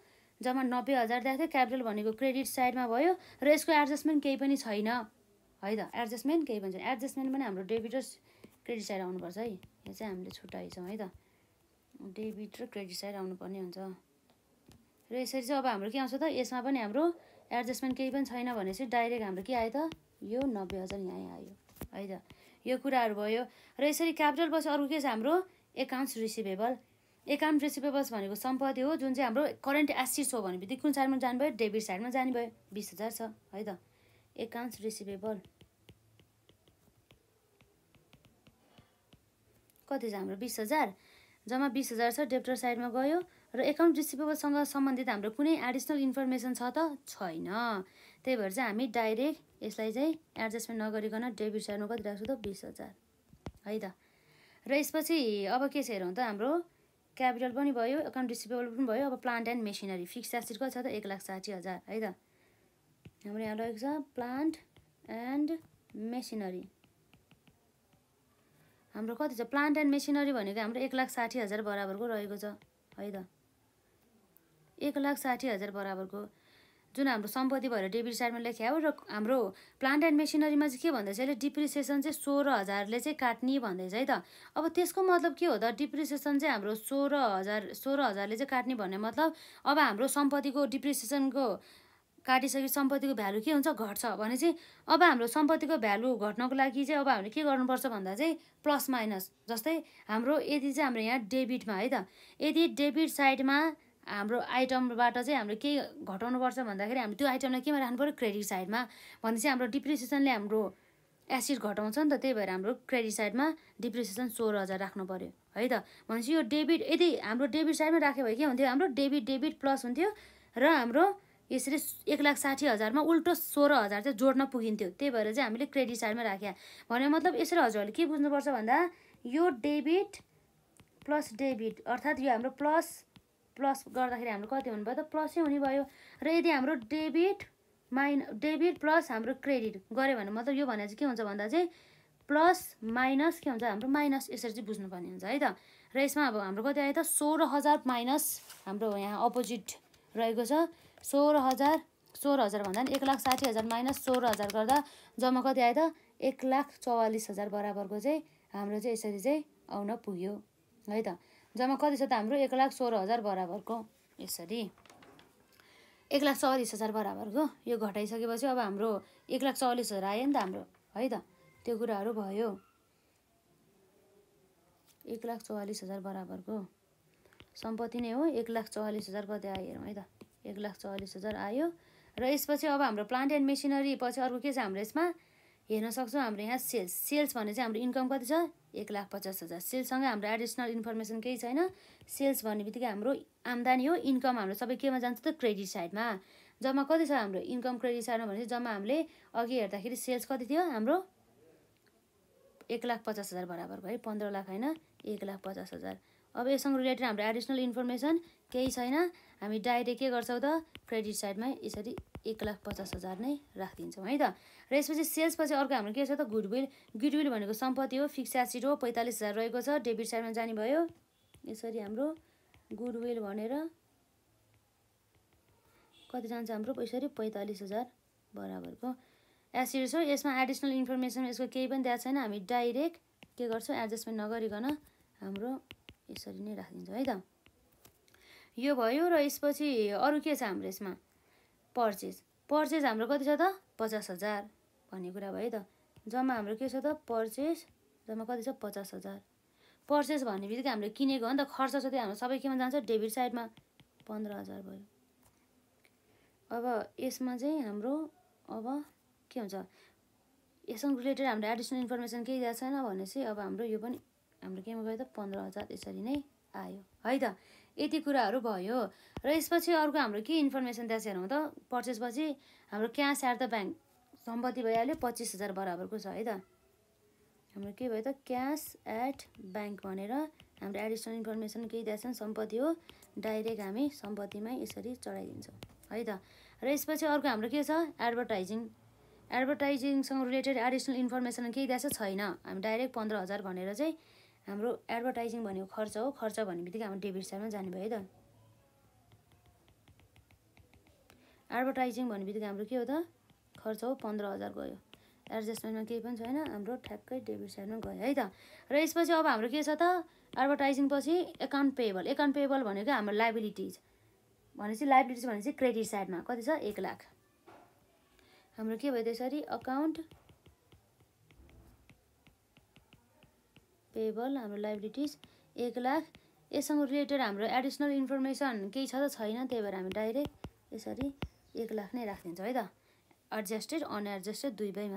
जम्मा नब्बे हजार दिएको थियो क्यापिटल भनेको क्रेडिट साइडमा भयो र यसको एडजस्टमेन्ट केही पनि छैन है त एडजस्टमेन्ट केही पनि छैन एडजस्टमेन्ट पनि हाम्रो डेबिट र क्रेडिट साइड आउनुपर्छ है यो चाहिँ हामीले छुट्याएछौँ है त डेबिट र क्रेडिट साइड आउनुपर्ने हुन्छ र यसरी चाहिँ अब हाम्रो के आउँछ त यसमा पनि हाम्रो एडजस्टमेन्ट केही पनि छैन भने चाहिँ डाइरेक्ट हाम्रो के आयो त यो नब्बे हजार यहाँ आयो है त यो कुराहरू भयो र यसरी क्यापिटल बस अर्को के छ हाम्रो एकाउन्ट्स रिसिभेबल एकाउन्ट रिसिभेबल्स भनेको सम्पत्ति हो जुन चाहिँ हाम्रो करेन्ट एसिड्स हो भने बित्तिकै कुन साइडमा जानुभयो डेबिट साइडमा जानुभयो भयो बिस हजार छ है त एकाउन्ट्स रिसिभेबल कति छ हाम्रो बिस हजार जम्मा बिस हजार छ डेप्टर साइडमा गयो र एकाउन्ट रिसिभेबलसँग सम्बन्धित हाम्रो कुनै एडिसनल इन्फर्मेसन छ त छैन त्यही भएर चाहिँ हामी डाइरेक्ट यसलाई चाहिँ एडजस्टमेन्ट नगरिकन डेबिट साइडमा कति राख्छु त बिस हजार है त र यसपछि अब के छ हेरौँ त हाम्रो क्यापिटल पनि भयो एकाउन्ट रिसिभेबल पनि भयो अब plant and machinery fixed asset कति छ त एक लाख साठी हजार है त हाम्रो यहाँ रहेको छ प्लान्ट एन्ड मेसिनरी हाम्रो कति छ प्लान्ट एन्ड मेसिनरी भनेको हाम्रो एक लाख साठी हजार बराबरको रहेको छ है त एक लाख साठी हजार बराबरको जुन हाम्रो सम्पत्ति भएर डेबिट साइडमा लेख्या हो र हाम्रो प्लान्ट एन्ड मेसिनरीमा चाहिँ के भन्दैछ यसले डिप्रिसिएसन चाहिँ सोह्र हजारले चाहिँ काट्ने भन्दैछ है त अब त्यसको मतलब के हो त डिप्रिसिएसन चाहिँ हाम्रो सोह्र हजार सोह्र हजारले चाहिँ काट्ने भन्ने मतलब अब हाम्रो सम्पत्तिको डिप्रिसिएसनको काटिसके सम्पत्तिको भ्यालु के हुन्छ घट्छ भने चाहिँ अब हाम्रो सम्पत्तिको भ्यालु घट्नको लागि चाहिँ अब हामीले के गर्नुपर्छ भन्दा चाहिँ प्लस माइनस जस्तै हाम्रो यदि चाहिँ हाम्रो यहाँ डेबिटमा है त यदि डेबिट साइडमा हाम्रो आइटमबाट चाहिँ हाम्रो केही घटाउनुपर्छ भन्दाखेरि हामी त्यो आइटमलाई केमा राख्नु पऱ्यो क्रेडिट साइडमा भनेपछि हाम्रो डिप्रिसिएसनले हाम्रो एसिड घटाउँछ नि त त्यही भएर हाम्रो क्रेडिट साइडमा डिप्रिसिएसन सोह्र हजार राख्नु पऱ्यो है त भनेपछि यो डेबिट यदि हाम्रो डेबिट साइडमा राख्यो भने के हुन्थ्यो हाम्रो डेबिट डेबिट प्लस हुन्थ्यो र हाम्रो यसरी एक लाख साठी हजारमा उल्टो सोह्र हजार चाहिँ जोड्न पुगिन्थ्यो त्यही भएर चाहिँ हामीले क्रेडिट साइडमा राख्या भने मतलब यसरी हजुरहरूले के बुझ्नुपर्छ भन्दा यो डेबिट प्लस डेबिट अर्थात् यो हाम्रो प्लस प्लस गर्दाखेरि हाम्रो कति हुनुभयो त प्लसै हुने भयो र यदि हाम्रो डेबिट माइन डेबिट प्लस हाम्रो क्रेडिट गऱ्यो भने मतलब यो भने चाहिँ के हुन्छ भन्दा चाहिँ प्लस माइनस के हुन्छ हाम्रो माइनस यसरी चाहिँ बुझ्नुपर्ने हुन्छ है त र यसमा अब हाम्रो कति आयो त सोह्र हजार माइनस हाम्रो यहाँ अपोजिट रहेको छ सोह्र हजार सोह्र हजार भन्दा पनि एक लाख साठी हजार माइनस सोह्र हजार गर्दा जम्मा कति आयो त एक लाख चौवालिस हजार बराबरको चाहिँ हाम्रो चाहिँ यसरी चाहिँ आउन पुग्यो है त जम्मा कति छ त हाम्रो एक लाख सोह्र हजार बराबरको यसरी एक लाख चौवालिस हजार बराबरको यो घटाइसकेपछि अब हाम्रो एक लाख चौवालिस हजार आयो नि त हाम्रो है त त्यो कुराहरू भयो एक लाख चौवालिस हजार बराबरको सम्पत्ति नै हो एक लाख चौवालिस हजार कति आयो हेरौँ है त एक लाख चौवालिस हजार आयो र यसपछि अब हाम्रो प्लान्ट एन्ड मेसिनरी पछि अर्को के छ हाम्रो यसमा हेर्न सक्छौँ हाम्रो यहाँ सेल्स सेल्स भने चाहिँ हाम्रो इन्कम कति छ एक लाख पचास हजार सेल्ससँगै हाम्रो एडिसनल इन्फर्मेसन केही छैन सेल्स भन्ने बित्तिकै हाम्रो आम्दानी हो इन्कम हाम्रो सबै केमा जान्छ त क्रेडिट साइडमा जम्मा कति छ हाम्रो इन्कम क्रेडिट साइडमा भने चाहिँ जम्मा हामीले अघि हेर्दाखेरि सेल्स कति थियो हाम्रो एक लाख पचास हजार बराबर भयो पन्ध्र लाख होइन एक लाख पचास हजार अब यससँग रिलेटेड हाम्रो एडिसनल इन्फर्मेसन केही छैन हामी डाइरेक्ट के गर्छौँ त क्रेडिट साइडमा यसरी एक लाख पचास हजार नै राखिदिन्छौँ है त र यसपछि सेल्सपछि अर्को हाम्रो के छ त गुडविल गुडविल भनेको सम्पत्ति हो फिक्स एसिड हो पैँतालिस हजार रहेको छ डेबिट साइडमा जाने भयो यसरी हाम्रो गुडविल भनेर कति जान्छ हाम्रो यसरी पैँतालिस हजार बराबरको एसिड छ यसमा एडिसनल इन्फर्मेसन यसको केही पनि दिएको छैन हामी डाइरेक्ट के गर्छौँ एडजस्टमेन्ट नगरिकन हाम्रो यसरी नै राखिदिन्छौँ है त यो भयो र यसपछि अरू के छ हाम्रो यसमा पर्चेज पर्चेज हाम्रो कति छ त पचास हजार भन्ने कुरा भयो त जम्मा हाम्रो के छ त पर्चेज जम्मा कति छ पचास हजार पर्चेस भन्ने बित्तिकै हामीले किनेको हो नि त खर्च छ त्यो हाम्रो सबै केमा जान्छ डेबिट साइडमा पन्ध्र हजार भयो अब यसमा चाहिँ हाम्रो अब के हुन्छ यससँग रिलेटेड हाम्रो एडिसनल इन्फर्मेसन केही दिएको छैन भने चाहिँ अब हाम्रो यो पनि हाम्रो केमा गयो त पन्ध्र हजार यसरी नै आयो है त यति कुराहरू भयो र यसपछि अर्को हाम्रो के इन्फर्मेसन त्यहाँ हेरौँ त पर्चेसपछि हाम्रो क्यास एट द ब्याङ्क सम्पत्ति भइहाल्यो पच्चिस हजार बराबरको छ है त हाम्रो के भयो त क्यास एट ब्याङ्क भनेर हाम्रो एडिसनल इन्फर्मेसन केही दिएको छन् सम्पत्ति हो डाइरेक्ट हामी सम्पत्तिमै यसरी चढाइदिन्छौँ है त र यसपछि अर्को हाम्रो के छ एडभर्टाइजिङ एडभर्टाइजिङसँग रिलेटेड एडिसनल इन्फर्मेसन केही दिएको छैन हामी डाइरेक्ट पन्ध्र हजार भनेर चाहिँ हाम्रो एडभर्टाइजिङ भनेको खर्च हो खर्च भन्ने बित्तिकै हाम्रो डेबिट साइडमा जाने भयो है त एडभर्टाइजिङ भन्ने बित्तिकै हाम्रो के हो त खर्च हो पन्ध्र हजार गयो एडजस्टमेन्टमा केही पनि छैन हाम्रो ठ्याक्कै डेबिट साइडमा गयो है त र यसपछि अब हाम्रो के छ त एडभर्टाइजिङ पछि एकाउन्ट पेएबल एकाउन्ट पेएबल भनेको हाम्रो लाइबिलिटिज भनेपछि लाइबिलिटिज भनेपछि क्रेडिट साइडमा कति छ एक लाख हाम्रो के भयो त्यसरी अकाउन्ट पेबल हाम्रो लाइबिलिटिज एक लाख यससँग रिलेटेड हाम्रो एडिसनल इन्फर्मेसन केही छ त छैन त्यही भएर हामी डाइरेक्ट यसरी एक लाख नै राखिदिन्छौँ है त एडजस्टेड अनएडजस्टेड दुई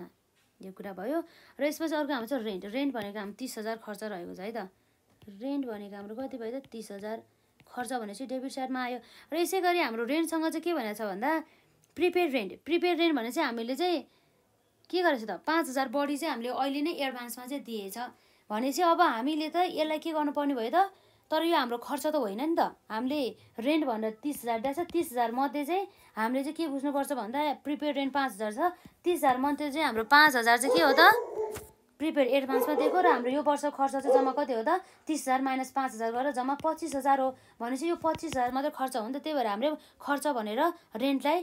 यो कुरा भयो र यसपछि अर्को हाम्रो छ रेन्ट रेन्ट भनेको हाम्रो तिस हजार खर्च रहेको छ है त रेन्ट भनेको हाम्रो कति भयो त तिस हजार खर्च भनेपछि डेबिट साइडमा आयो र यसै गरी हाम्रो रेन्टसँग चाहिँ के भनेको छ भन्दा प्रिपेड रेन्ट प्रिपेड रेन्ट भने चाहिँ हामीले चाहिँ के गरेको छ त पाँच हजार बढी चाहिँ हामीले अहिले नै एडभान्समा चाहिँ दिएछ भनेपछि अब हामीले त यसलाई के गर्नुपर्ने भयो त तर यो हाम्रो खर्च त होइन नि त हामीले रेन्ट भनेर तिस हजार दिएको छ तिस हजार मध्ये चाहिँ हामीले चाहिँ के बुझ्नुपर्छ भन्दा प्रिपेयर रेन्ट पाँच हजार छ तिस हजार मध्ये चाहिँ हाम्रो पाँच हजार चाहिँ के हो त प्रिपेड एडभान्समा दिएको र हाम्रो यो वर्ष खर्च चाहिँ जम्मा कति हो त तिस हजार माइनस पाँच हजार गरेर जम्मा पच्चिस हजार हो भनेपछि यो पच्चिस हजार मात्रै खर्च हो नि त त्यही भएर हामीले खर्च भनेर रेन्टलाई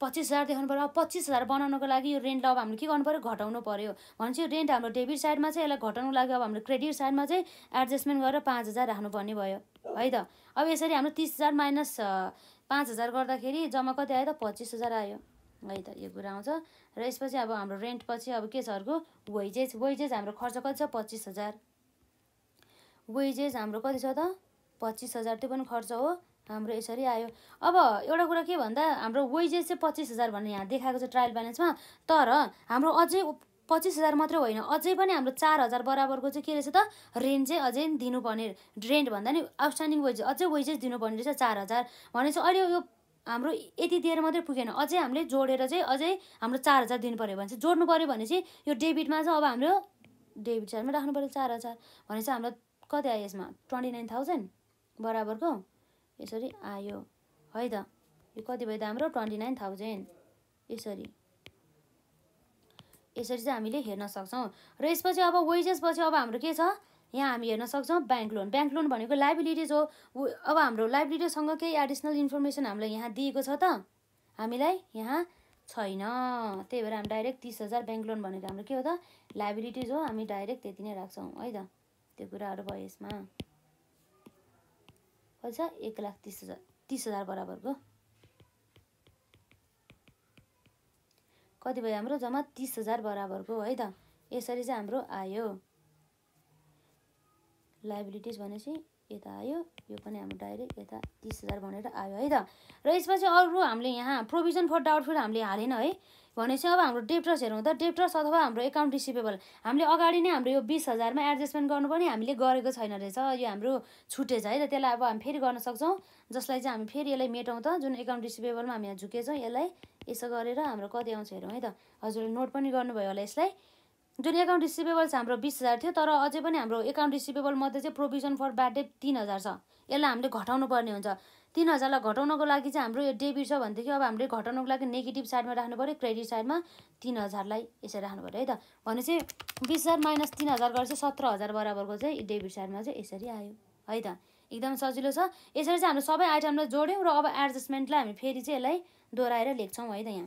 पच्चिस हजार देखाउनु पऱ्यो अब पच्चिस हजार बनाउनको लागि यो रेन्ट अब हामीले के गर्नु पऱ्यो घटाउनु पऱ्यो भनेपछि रेन्ट हाम्रो डेबिट साइडमा चाहिँ यसलाई घटाउनु लागि अब हाम्रो क्रेडिट साइडमा चाहिँ एडजस्टमेन्ट गरेर पाँच हजार राख्नुपर्ने भयो है त अब यसरी हाम्रो तिस हजार माइनस पाँच हजार गर्दाखेरि जम्मा कति आयो त पच्चिस हजार आयो है त यो कुरा आउँछ र यसपछि अब हाम्रो रेन्ट पछि अब के छ अर्को वेजेस वेजेस हाम्रो खर्च कति छ पच्चिस हजार वेजेस हाम्रो कति छ त पच्चिस हजार त्यो पनि खर्च हो हाम्रो यसरी आयो अब एउटा कुरा के भन्दा हाम्रो वेजेस चाहिँ पच्चिस हजार भन्ने यहाँ देखाएको छ ट्रायल ब्यालेन्समा तर हाम्रो अझै पच्चिस हजार मात्रै होइन अझै पनि हाम्रो चार हजार बराबरको चाहिँ के रहेछ त रेन्ट चाहिँ अझै दिनुपर्ने रेन्ट भन्दा नि आउटस्ट्यान्डिङ वेजेस अझै वेजेस दिनुपर्ने रहेछ चार हजार भनेपछि अहिले यो हाम्रो यति दिएर मात्रै पुगेन अझै हामीले जोडेर चाहिँ अझै हाम्रो चार हजार दिनु पऱ्यो भने चाहिँ जोड्नु पऱ्यो भने चाहिँ यो डेबिटमा चाहिँ अब हाम्रो डेबिट साइडमा राख्नु पऱ्यो चार हजार भने चाहिँ हाम्रो कति आयो यसमा ट्वेन्टी नाइन थाउजन्ड बराबरको यसरी आयो है त यो कति भयो त हाम्रो ट्वेन्टी नाइन थाउजन्ड यसरी यसरी चाहिँ हामीले हेर्न सक्छौँ र यसपछि अब वेजेसपछि अब हाम्रो के छ यहाँ हामी हेर्न सक्छौँ ब्याङ्क लोन ब्याङ्क लोन भनेको लाइब्रेरिज हो अब हाम्रो लाइबिलिटिजसँग केही एडिसनल इन्फर्मेसन हामीलाई यहाँ दिएको छ त हामीलाई यहाँ छैन त्यही भएर हामी डाइरेक्ट तिस हजार ब्याङ्क लोन भनेको हाम्रो के हो त लाइबिलिटिज हो हामी डाइरेक्ट त्यति नै राख्छौँ है त त्यो कुराहरू भयो यसमा कति छ एक लाख तिस हजार तिस हजार बराबरको कति भयो हाम्रो जम्मा तिस हजार बराबरको है त यसरी चाहिँ हाम्रो आयो लाइबिलिटिज भनेपछि यता आयो यो पनि हाम्रो डाइरेक्ट यता तिस हजार भनेर आयो है त र यसपछि अरू हामीले यहाँ प्रोभिजन फर डाउटफुल हामीले हालेन है भनेपछि अब हाम्रो हेरौँ त डेप्टर्स अथवा हाम्रो एकाउन्ट रिसिभेबल हामीले अगाडि नै हाम्रो यो बिस हजारमा एडजस्टमेन्ट गर्नु पनि हामीले गरेको छैन रहेछ यो हाम्रो छुटेछ है त त्यसलाई अब हामी फेरि गर्न सक्छौँ जसलाई चाहिँ हामी फेरि यसलाई मेटाउँ त जुन एकाउन्ट रिसिभेबलमा हामी यहाँ झुकेछौँ यसलाई यसो गरेर हाम्रो कति आउँछ हेरौँ है त हजुरले नोट पनि गर्नुभयो होला यसलाई जुन एकाउन्ट रिसिभेबल छ हाम्रो बिस हजार थियो तर अझै पनि हाम्रो एकाउन्ट रिसिभेबल मध्ये चाहिँ प्रोभिजन फर ब्याड डेट तिन हजार छ यसलाई हामीले घटाउनु पर्ने हुन्छ तिन हजारलाई घटाउनको लागि चाहिँ हाम्रो यो डेबिट छ भनेदेखि अब हामीले घटाउनको लागि नेगेटिभ साइडमा राख्नु पऱ्यो क्रेडिट साइडमा तिन हजारलाई यसरी राख्नु पऱ्यो है त भनेपछि बिस हजार माइनस तिन हजार गरेर चाहिँ सत्र हजार बराबरको चाहिँ डेबिट साइडमा चाहिँ यसरी आयो है त एकदम सजिलो छ यसरी चाहिँ हाम्रो सबै आइटमलाई जोड्यौँ र अब एडजस्टमेन्टलाई हामी फेरि चाहिँ यसलाई दोहोऱ्याएर लेख्छौँ है त यहाँ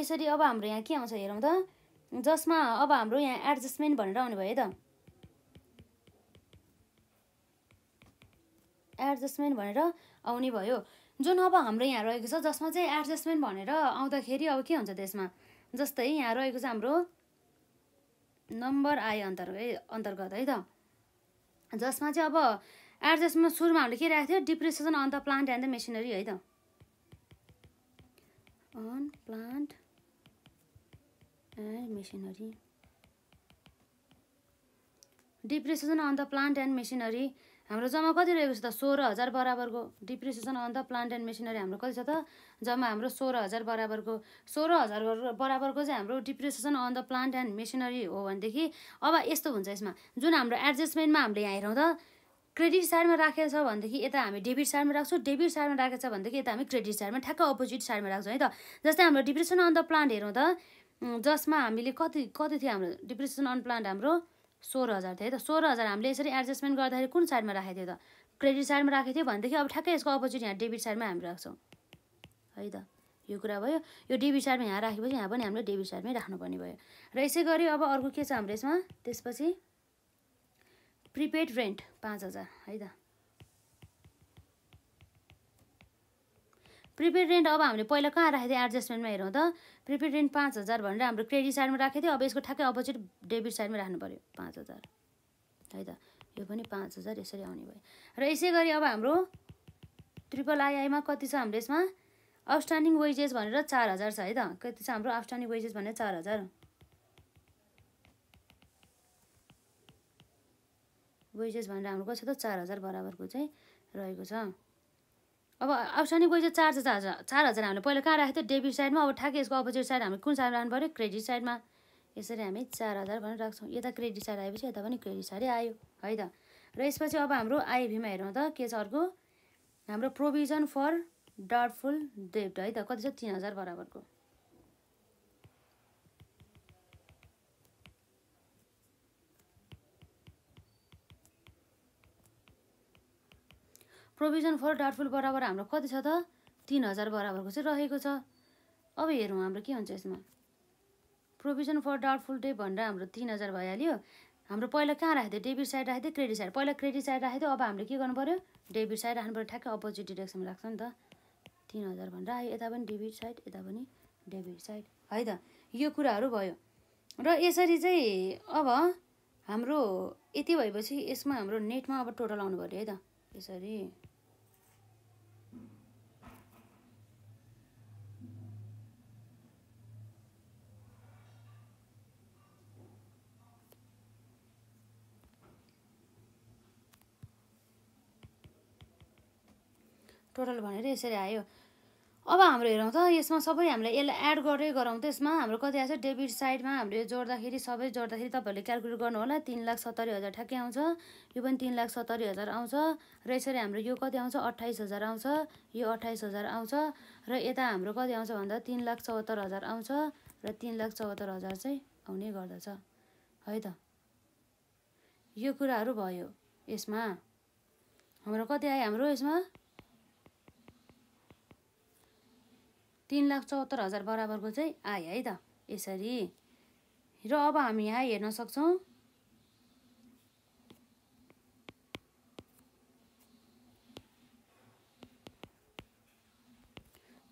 यसरी अब हाम्रो यहाँ के आउँछ हेरौँ त जसमा अब हाम्रो यहाँ एडजस्टमेन्ट भनेर आउने भयो है त एडजस्टमेन्ट भनेर आउने भयो जुन अब हाम्रो यहाँ रहेको छ जसमा चाहिँ एडजस्टमेन्ट भनेर आउँदाखेरि अब के हुन्छ त्यसमा जस्तै यहाँ रहेको छ हाम्रो नम्बर आई अन्तर्गत अन्तर्गत है त जसमा चाहिँ अब एडजस्टमेन्ट सुरुमा हामीले के राखेको थियो depreciation on the plant and the machinery है त on plant and machinery on the plant and machinery हाम्रो जम्मा कति रहेको छ त सोह्र हजार बराबरको depreciation on the plant and machinery हाम्रो कति छ त जम्मा हाम्रो सोह्र हजार बराबरको सोह्र हजार बराबरको चाहिँ हाम्रो depreciation on the plant and machinery हो भनेदेखि अब यस्तो हुन्छ यसमा जुन हाम्रो एडजस्टमेन्टमा हामीले यहाँ हेरौँ त क्रेडिट साइडमा राखेको छ भनेदेखि यता हामी डेबिट साइडमा राख्छौँ डेबिट साइडमा राखेको छ भनेदेखि यता हामी क्रेडिट साइडमा ठ्याक्क अपोजिट साइडमा राख्छौँ है त जस्तै हाम्रो डिप्रेसन अन द प्लान्ट हेरौँ त जसमा हामीले कति कति थियो हाम्रो डिप्रेसन अनप्लान्ड हाम्रो सोह्र हजार थियो है त सोह्र हजार हामीले यसरी एडजस्टमेन्ट गर्दाखेरि कुन साइडमा राखेको थियो त क्रेडिट साइडमा राखेको थियो भनेदेखि अब ठ्याक्कै यसको अपोजिट यहाँ डेबिट साइडमा हामी राख्छौँ है त यो कुरा भयो यो डेबिट साइडमा यहाँ राखेपछि यहाँ पनि हामीले डेबिट साइडमै राख्नुपर्ने भयो र यसै गरी अब अर्को के छ हाम्रो यसमा त्यसपछि प्रिपेड रेन्ट पाँच हजार है त प्रिपेड रेन्ट अब हामीले पहिला कहाँ राखेको थियो एडजस्टमेन्टमा हेरौँ त प्रिपेड रेन्ट पाँच हजार भनेर हाम्रो क्रेडिट साइडमा राखेको थियो अब यसको ठ्याक्कै अपोजिट डेबिट साइडमा राख्नु पऱ्यो पाँच हजार है त यो पनि पाँच हजार यसरी आउने भयो र यसै गरी अब हाम्रो ट्रिपल आइआईमा कति छ हाम्रो यसमा आउटस्ट्यान्डिङ वेजेस भनेर चार हजार छ है त कति छ हाम्रो आउटस्ट्यान्डिङ वेजेस भनेर चार हजार वेजेस भनेर हाम्रो कसै त चार हजार बराबरको चाहिँ रहेको छ अब अब शनि चाहिँ चार चार चार हजार हामीले पहिला कहाँ राखेको थियो डेबिट साइडमा अब ठ्याक्कै यसको अपोजिट साइड हामी कुन साइड राख्नु पऱ्यो क्रेडिट साइडमा यसरी हामी चार हजार भनेर राख्छौँ यता क्रेडिट साइड आएपछि यता पनि क्रेडिट साइडै आयो है त र यसपछि अब हाम्रो आइभीमा हेरौँ त के छ अर्को हाम्रो प्रोभिजन फर डाउटफुल डेप्ट है त कति छ तिन हजार बराबरको प्रोभिजन फर डाउटफुल बराबर हाम्रो कति छ त तिन हजार बराबरको चाहिँ रहेको छ अब हेरौँ हाम्रो के हुन्छ यसमा प्रोभिजन फर डाउटफुल डे भनेर हाम्रो तिन हजार भइहाल्यो हाम्रो पहिला कहाँ राखेको थियो डेबिट साइड राखेको थियो क्रेडिट साइड पहिला क्रेडिट साइड राखेको थियो अब हामीले के गर्नु पऱ्यो डेबिट साइड राख्नु पऱ्यो ठ्याक्कै अपोजिट डिरेक्सनमा राख्छ नि त तिन हजार भनेर आयो यता पनि डेबिट साइड यता पनि डेबिट साइड है त यो कुराहरू भयो र यसरी चाहिँ अब हाम्रो यति भएपछि यसमा हाम्रो नेटमा अब टोटल आउनु पऱ्यो है त यसरी टोटल भनेर यसरी आयो अब हाम्रो हेरौँ त यसमा सबै हामीले यसलाई एड गरेरै गरौँ त यसमा हाम्रो कति आएछ डेबिट साइडमा हामीले जोड्दाखेरि सबै जोड्दाखेरि तपाईँहरूले क्यालकुलेट गर्नु होला तिन लाख सत्तरी हजार ठ्याक्कै आउँछ यो पनि तिन लाख सत्तरी हजार आउँछ र यसरी हाम्रो यो कति आउँछ अट्ठाइस हजार आउँछ यो अट्ठाइस हजार आउँछ र यता हाम्रो कति आउँछ भन्दा तिन लाख चौहत्तर हजार आउँछ र तिन लाख चौहत्तर हजार चाहिँ आउने गर्दछ है त यो कुराहरू भयो यसमा हाम्रो कति आयो हाम्रो यसमा तिन लाख चौहत्तर हजार बराबरको चाहिँ आयो है त यसरी र अब हामी यहाँ हेर्न सक्छौँ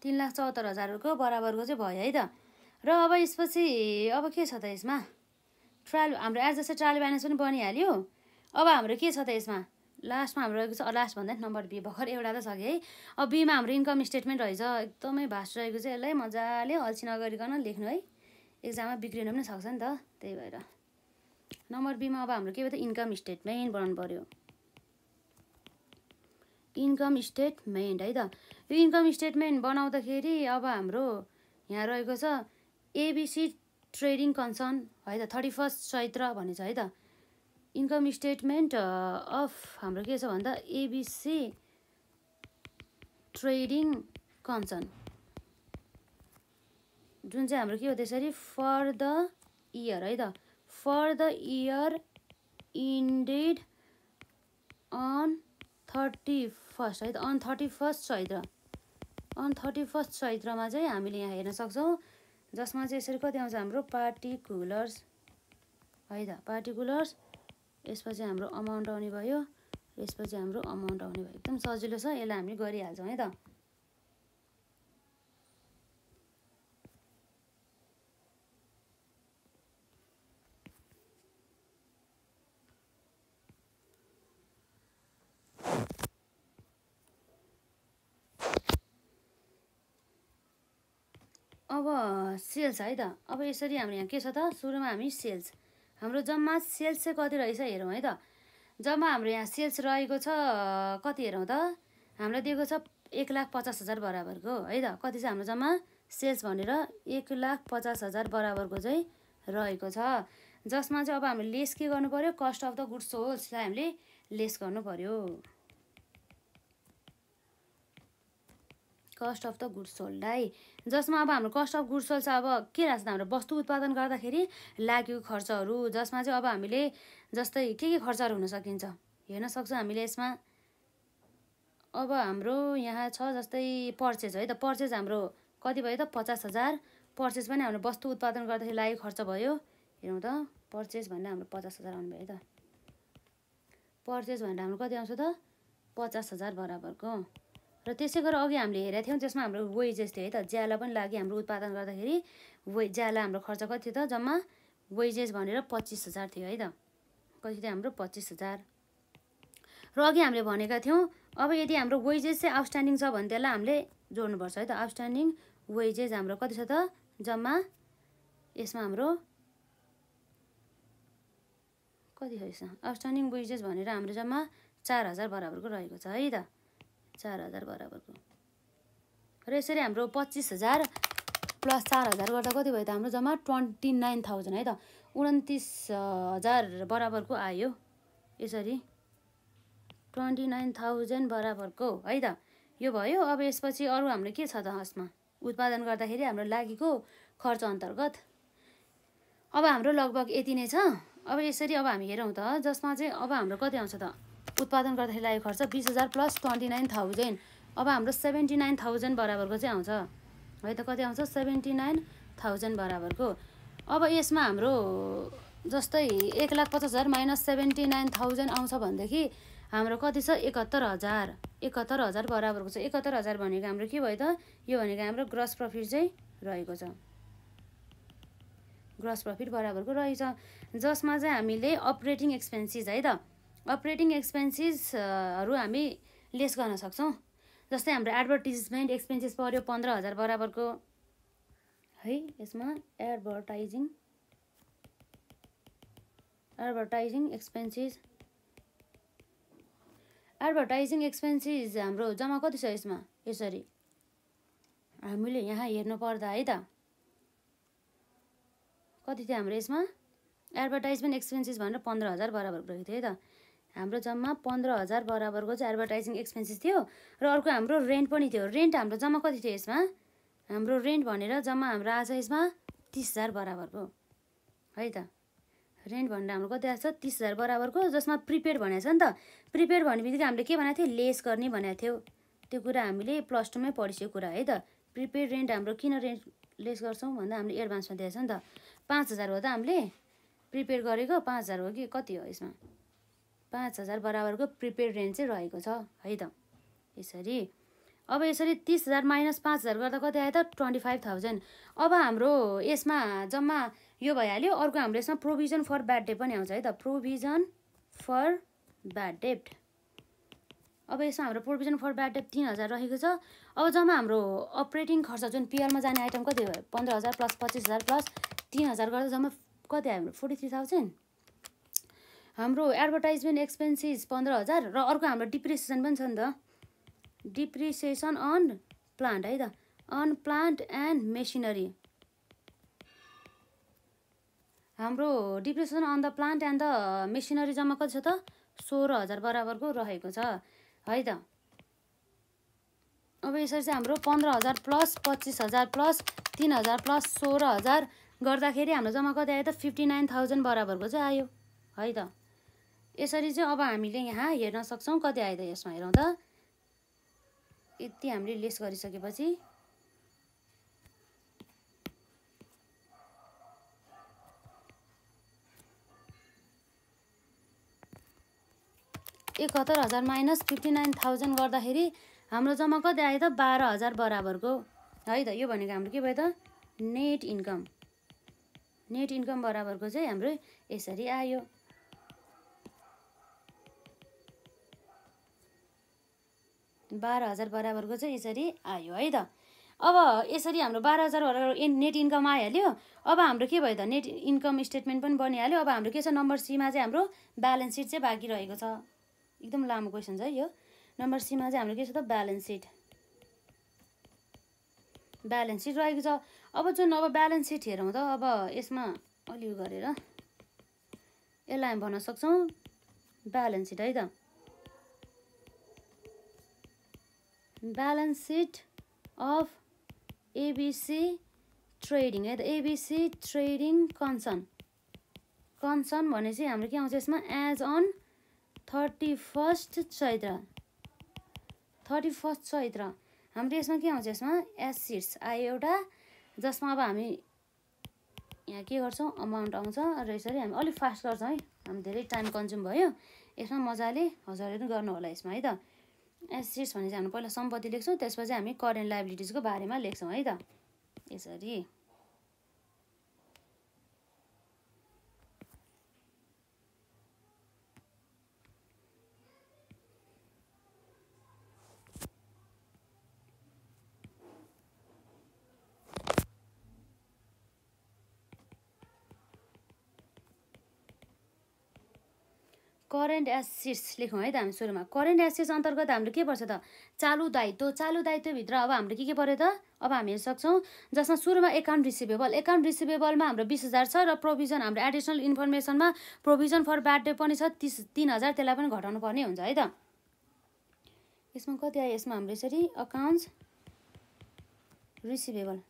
तिन लाख चौहत्तर हजारको बराबरको चाहिँ भयो है त र अब यसपछि अब के छ त यसमा ट्रायल हाम्रो एज जस्तै ट्रायल ब्यालेन्स पनि बनिहाल्यो अब हाम्रो के छ त यसमा लास्टमा हाम्रो रहेको छ लास्ट भन्दा नम्बर बी भर्खर एउटा त सकेँ है अब बीमा हाम्रो इन्कम स्टेटमेन्ट रहेछ एकदमै भास्ट रहेको छ यसलाई मजाले अल्छी नगरिकन लेख्नु है एक्जाममा बिग्रिनु पनि सक्छ नि त त्यही भएर नम्बर बीमा अब हाम्रो के भयो त इन्कम स्टेटमेन्ट बनाउनु पऱ्यो इन्कम स्टेटमेन्ट है त यो इन्कम स्टेटमेन्ट बनाउँदाखेरि अब हाम्रो यहाँ रहेको छ एबिसी ट्रेडिङ कन्सर्न है त थर्टी फर्स्ट चैत्र भन्ने छ है त इन्कम स्टेटमेन्ट अफ हाम्रो के छ भन्दा एबिसी ट्रेडिङ कन्सर्न जुन चाहिँ हाम्रो के हो त्यसरी फर द इयर है त for the year ended on thirty first है त on thirty first Chaitra on thirty first चैत्रमा चाहिँ हामीले यहाँ हेर्न सक्छौँ जसमा चाहिँ यसरी कति आउँछ हाम्रो पार्टिकुलर्स है त पार्टिकुलर्स यसपछि हाम्रो अमाउन्ट आउने भयो यसपछि हाम्रो अमाउन्ट आउने भयो एकदम सजिलो छ यसलाई हामी गरिहाल्छौँ है त अब सेल्स है त अब यसरी हाम्रो यहाँ के छ त सुरुमा हामी सेल्स हाम्रो जम्मा सेल्स चाहिँ कति रहेछ हेरौँ है त जम्मा हाम्रो यहाँ सेल्स रहेको छ कति हेरौँ त हाम्रो दिएको छ एक लाख पचास हजार बराबरको है त कति छ हाम्रो जम्मा सेल्स भनेर एक लाख पचास हजार बराबरको चाहिँ रहेको छ जसमा चाहिँ अब हामीले लेस के गर्नु पऱ्यो कस्ट अफ द गुड्स होल्सलाई हामीले लेस गर्नु पऱ्यो cost of the goods sold है जसमा अब हाम्रो कस्ट अफ गुड्स सोल्ड चाहिँ अब के रहेछ त हाम्रो वस्तु उत्पादन गर्दाखेरि लागेको खर्चहरू जसमा चाहिँ अब हामीले जस्तै के के खर्चहरू हुन सकिन्छ हेर्न सक्छौँ हामीले यसमा अब हाम्रो यहाँ छ जस्तै पर्चेज है त पर्चेज हाम्रो कति भयो त पचास हजार पर्चेज पनि हाम्रो वस्तु उत्पादन गर्दाखेरि लागेको खर्च भयो हेरौँ त पर्चेज भनेर हाम्रो पचास हजार आउनुभयो है त पर्चेज भनेर हाम्रो कति आउँछ त पचास हजार बराबरको र त्यसै गरेर अघि हामीले हेरेका थियौँ त्यसमा हाम्रो वेजेस थियो है त ज्याला पनि लाग्यो हाम्रो उत्पादन गर्दाखेरि वे ज्याला हाम्रो खर्च कति थियो त जम्मा वेजेस भनेर पच्चिस हजार थियो है त कति थियो हाम्रो पच्चिस हजार र अघि हामीले भनेका थियौँ अब यदि हाम्रो वेजेस चाहिँ आउटस्ट्यान्डिङ छ भने त्यसलाई हामीले जोड्नुपर्छ है त आउटस्ट्यान्डिङ वेजेस हाम्रो कति छ त जम्मा यसमा हाम्रो कति छ यसमा आउटस्ट्यान्डिङ वेजेस भनेर हाम्रो जम्मा चार हजार बराबरको रहेको छ है त चार हजार बराबरको र यसरी हाम्रो पच्चिस हजार प्लस चार हजार गर्दा कति भयो त हाम्रो जम्मा ट्वेन्टी नाइन थाउजन्ड है त उन्तिस हजार बराबरको आयो यसरी ट्वेन्टी नाइन थाउजन्ड बराबरको है त यो भयो अब यसपछि अरू हाम्रो के छ त हसमा उत्पादन गर्दाखेरि हाम्रो लागेको खर्च अन्तर्गत अब हाम्रो लगभग यति नै छ अब यसरी अब हामी हेरौँ त जसमा चाहिँ अब हाम्रो कति आउँछ त उत्पादन गर्दाखेरि लागेको खर्च बिस हजार प्लस ट्वेन्टी नाइन थाउजन्ड अब हाम्रो सेभेन्टी नाइन थाउजन्ड बराबरको चाहिँ आउँछ है त कति आउँछ सेभेन्टी नाइन थाउजन्ड बराबरको अब यसमा हाम्रो जस्तै एक लाख पचास हजार माइनस सेभेन्टी नाइन थाउजन्ड आउँछ भनेदेखि हाम्रो कति छ एकहत्तर हजार एकहत्तर हजार बराबरको छ एकहत्तर हजार भनेको हाम्रो के भयो त यो भनेको हाम्रो ग्रस प्रफिट चाहिँ रहेको छ ग्रस प्रफिट बराबरको रहेछ जसमा चाहिँ हामीले अपरेटिङ एक्सपेन्सिस है त अपरेटिङ एक्सपेन्सेसहरू uh, हामी लेस गर्न सक्छौँ जस्तै हाम्रो एडभर्टिजमेन्ट एक्सपेन्सेस पऱ्यो पन्ध्र हजार बराबरको है यसमा advertising advertising expenses advertising expenses हाम्रो जम्मा कति छ यसमा यसरी हामीले यहाँ हेर्नु पर्दा है त कति थियो हाम्रो यसमा एडभर्टाइजमेन्ट एक्सपेन्सेस भनेर पन्ध्र हजार बराबर रहेको थियो है त हाम्रो जम्मा पन्ध्र हजार बराबरको चाहिँ एडभर्टाइजिङ एक्सपेन्सेस थियो र अर्को हाम्रो रेन्ट पनि थियो रेन्ट हाम्रो जम्मा कति थियो यसमा हाम्रो रेन्ट भनेर जम्मा हाम्रो आएछ यसमा तिस हजार बराबरको है त रेन्ट भनेर हाम्रो कति आएको छ तिस हजार बराबरको जसमा प्रिपेड भनेको छ नि त प्रिपेड भन्ने बित्तिकै हामीले के भनेको थियो लेस गर्ने भनेको थियो त्यो कुरा हामीले प्लस टूमै पढिसक्यो कुरा है त प्रिपेड रेन्ट हाम्रो किन रेन्ट लेस गर्छौँ भन्दा हामीले एडभान्समा दिएको छ नि त पाँच हजार हो त हामीले प्रिपेयर गरेको पाँच हजार हो कि कति हो यसमा पाँच हजार बराबरको प्रिपेड रेन्ट चाहिँ रहेको छ है त यसरी अब यसरी तिस हजार माइनस पाँच हजार गर्दा कति आयो त ट्वेन्टी फाइभ थाउजन्ड अब हाम्रो यसमा जम्मा यो भइहाल्यो अर्को हाम्रो यसमा प्रोभिजन फर ब्याड डेप पनि आउँछ है त प्रोभिजन फर ब्याड डेप्ट अब यसमा हाम्रो प्रोभिजन फर ब्याड डेप तिन हजार रहेको छ अब जम्मा हाम्रो अपरेटिङ खर्च जुन पिएलमा जाने आइटम कति भयो पन्ध्र हजार प्लस पच्चिस हजार प्लस तिन हजार गर्दा जम्मा कति आयो हाम्रो फोर्टी थ्री थाउजन्ड हाम्रो एडभर्टाइजमेन्ट एक्सपेन्सिस पन्ध्र हजार र अर्को हाम्रो डिप्रिसिएसन पनि छ नि त डिप्रिसिएसन अन प्लान्ट है त अन प्लान्ट एन्ड मेसिनरी हाम्रो depreciation on the plant and the machinery जम्मा कति छ त सोह्र हजार बराबरको रहेको छ है त अब यसरी चाहिँ हाम्रो पन्ध्र हजार प्लस पच्चिस हजार प्लस तिन हजार प्लस सोह्र हजार गर्दाखेरि हाम्रो जम्मा कति आयो त फिफ्टी नाइन थाउजन्ड बराबरको चाहिँ आयो है त यसरी चाहिँ अब हामीले यहाँ हेर्न सक्छौँ कति आयो त यसमा हेरौँ त यति हामीले लेस गरिसकेपछि एकहत्तर हजार माइनस फिफ्टी नाइन थाउजन्ड गर्दाखेरि हाम्रो जम्मा कति आयो त बाह्र हजार बराबरको है त यो भनेको हाम्रो के भयो त नेट इन्कम नेट इन्कम बराबरको चाहिँ हाम्रो यसरी आयो बाह्र हजार बराबरको चाहिँ यसरी आयो है त अब यसरी हाम्रो बाह्र हजार बराबर नेट इन्कम आइहाल्यो अब हाम्रो के भयो त नेट इन्कम स्टेटमेन्ट पनि बनिहाल्यो अब हाम्रो के छ नम्बर सीमा चाहिँ हाम्रो ब्यालेन्स सिट चाहिँ बाँकी रहेको छ एकदम लामो क्वेसन छ यो नम्बर सीमा चाहिँ हाम्रो के छ त ब्यालेन्स सिट ब्यालेन्स सिट रहेको छ अब जुन अब ब्यालेन्स सिट हेरौँ त अब यसमा अलि गरेर यसलाई हामी भन्न सक्छौँ ब्यालेन्स सिट है त balance sheet of ABC trading है त एबिसी ट्रेडिङ कन्सर्न कन्सर्न चाहिँ हाम्रो के आउँछ यसमा as on thirty first Chaitra thirty first Chaitra हाम्रो यसमा के आउँछ यसमा एसिड्स आयो एउटा जसमा अब हामी यहाँ के गर्छौँ अमाउन्ट आउँछ र यसरी हामी अलिक फास्ट गर्छौँ है हामी धेरै टाइम कन्ज्युम भयो यसमा मजाले हजुरहरू गर्नु होला यसमा है त एसेट्स भने चाहिँ हामी पहिला सम्पत्ति लेख्छौँ त्यसपछि हामी करेन्ट लाइबिलिटिजको बारेमा लेख्छौँ है त यसरी करेन्ट एसेट्स लेखौँ है त हामी सुरुमा करेन्ट एसेट्स अन्तर्गत हाम्रो के पर्छ त चालु दायित्व चालु दायित्वभित्र अब हाम्रो के के पऱ्यो त अब हामी हेर्न सक्छौँ जसमा सुरुमा एकाउन्ट रिसिभेबल एकाउन्ट रिसिभेबलमा हाम्रो बिस हजार छ र प्रोभिजन हाम्रो एडिसनल इन्फर्मेसनमा प्रोभिजन फर ब्याड डे पनि छ तिस तिन हजार त्यसलाई पनि घटाउनु पर्ने हुन्छ है त यसमा कति आयो यसमा हाम्रो यसरी अकाउन्ट्स रिसिभेबल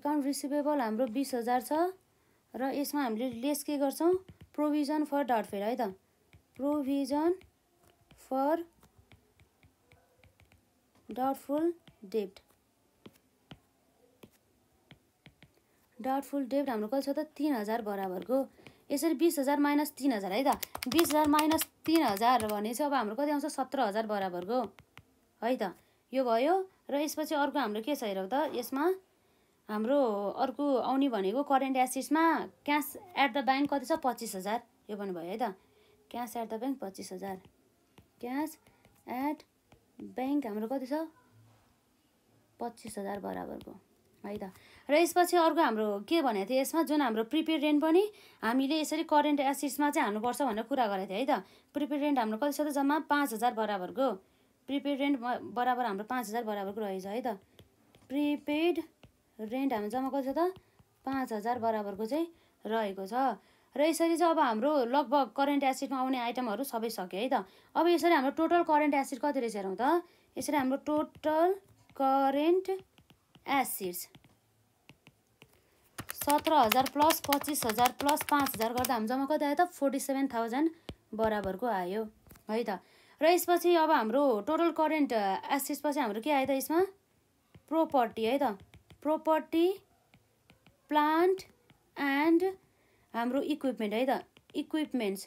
एकाउन्ट रिसिभेबल हाम्रो बिस हजार छ र यसमा हामीले लेस के गर्छौँ प्रोभिजन फर डट फेयर है त provision for doubtful dept doubtful डेप्ट हाम्रो कति छ त तिन हजार बराबरको यसरी बिस हजार माइनस तिन हजार है त बिस हजार माइनस तिन हजार भने चाहिँ अब हाम्रो कति आउँछ सत्र हजार बराबरको है त यो भयो र यसपछि अर्को हाम्रो के छ हेरौँ त यसमा हाम्रो अर्को आउने भनेको करेन्ट एसिड्समा क्यास एट द ब्याङ्क कति छ पच्चिस हजार यो भन्नुभयो है त क्यास एट द ब्याङ्क पच्चिस हजार क्यास एट ब्याङ्क हाम्रो कति छ पच्चिस हजार बराबरको है त र यसपछि अर्को हाम्रो के भनेको थियो यसमा जुन हाम्रो प्रिपेड रेन्ट पनि हामीले यसरी करेन्ट एसिड्समा चाहिँ हाल्नुपर्छ भनेर कुरा गरेको थियो है त प्रिपेड रेन्ट हाम्रो कति छ त जम्मा पाँच हजार बराबरको प्रिपेड रेन्ट बराबर हाम्रो पाँच हजार बराबरको रहेछ है त प्रिपेड रेन्ट हाम्रो जम्मा कति छ त पाँच हजार बराबरको चाहिँ रहेको छ र यसरी चाहिँ अब हाम्रो लगभग करेन्ट एसिडमा आउने आइटमहरू सबै सक्यो है त अब यसरी हाम्रो टोटल करेन्ट एसिड कति रहेछ हेरौँ त यसरी हाम्रो टोटल करेन्ट एसिड्स सत्र हजार प्लस पच्चिस हजार प्लस पाँच हजार गर्दा हाम्रो जम्मा कति आयो त फोर्टी सेभेन थाउजन्ड बराबरको आयो है त र यसपछि अब हाम्रो टोटल करेन्ट पछि हाम्रो के आयो त यसमा प्रोपर्टी है त प्रोपर्टी प्लान्ट एन्ड हाम्रो इक्विपमेन्ट है त इक्विपमेन्ट्स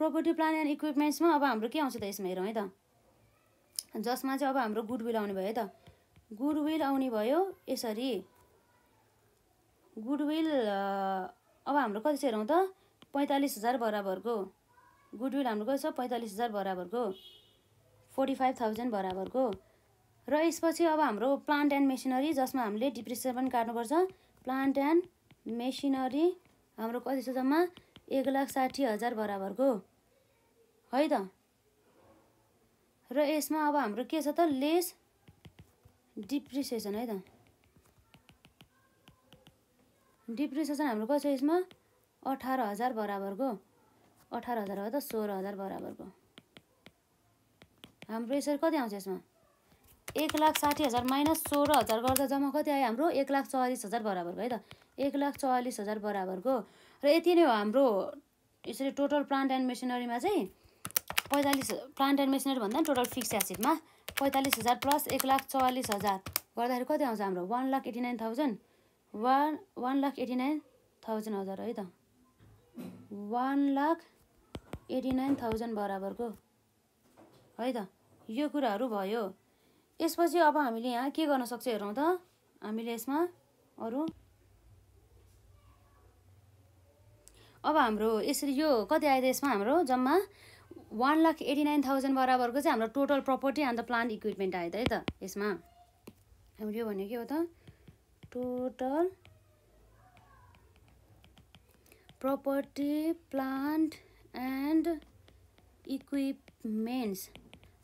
प्रोपर्टी प्लान्ट एन्ड इक्विपमेन्ट्समा अब हाम्रो के आउँछ त यसमा हेरौँ है त जसमा चाहिँ अब हाम्रो गुडविल आउने भयो है त गुडविल आउने भयो यसरी गुडविल अब हाम्रो कति छ हेरौँ त पैँतालिस हजार बराबरको गुडविल हाम्रो कति छ पैँतालिस हजार बराबरको फोर्टी फाइभ थाउजन्ड बराबरको र यसपछि अब हाम्रो प्लान्ट एन्ड मेसिनरी जसमा हामीले डिप्रेसन पनि काट्नुपर्छ प्लान्ट एन्ड मेसिनरी हाम्रो कति छ जम्मा एक लाख साठी हजार बराबरको है त र यसमा अब हाम्रो के छ त लेस डिप्रिसिएसन है त डिप्रिसिएसन हाम्रो कति छ यसमा अठार हजार बराबरको अठार हजार हो त सोह्र हजार बराबरको हाम्रो यसरी कति आउँछ यसमा एक लाख साठी हजार माइनस सोह्र हजार गर्दा जम्मा कति आयो हाम्रो एक लाख चौवालिस हजार बराबरको है त एक लाख चौवालिस हजार बराबरको र यति नै हो हाम्रो यसरी टोटल प्लान्ट एन्ड मेसिनरीमा चाहिँ पैँतालिस प्लान्ट एन्ड मेसिनरी भन्दा टोटल फिक्स एसिडमा पैँतालिस हजार प्लस एक लाख चौवालिस हजार गर्दाखेरि कति आउँछ हाम्रो one lakh eighty nine thousand one one lakh eighty nine thousand हजार है त one lakh eighty nine thousand बराबरको है त यो कुराहरू भयो यसपछि अब हामीले यहाँ के गर्न सक्छ हेरौँ त हामीले यसमा अरू अब हाम्रो यसरी यो कति आयो त यसमा हाम्रो जम्मा one lakh eighty nine thousand बराबरको चाहिँ हाम्रो total property the plant equipment आयो त है त यसमा हाम्रो यो भनेको के हो त total property plant and equipments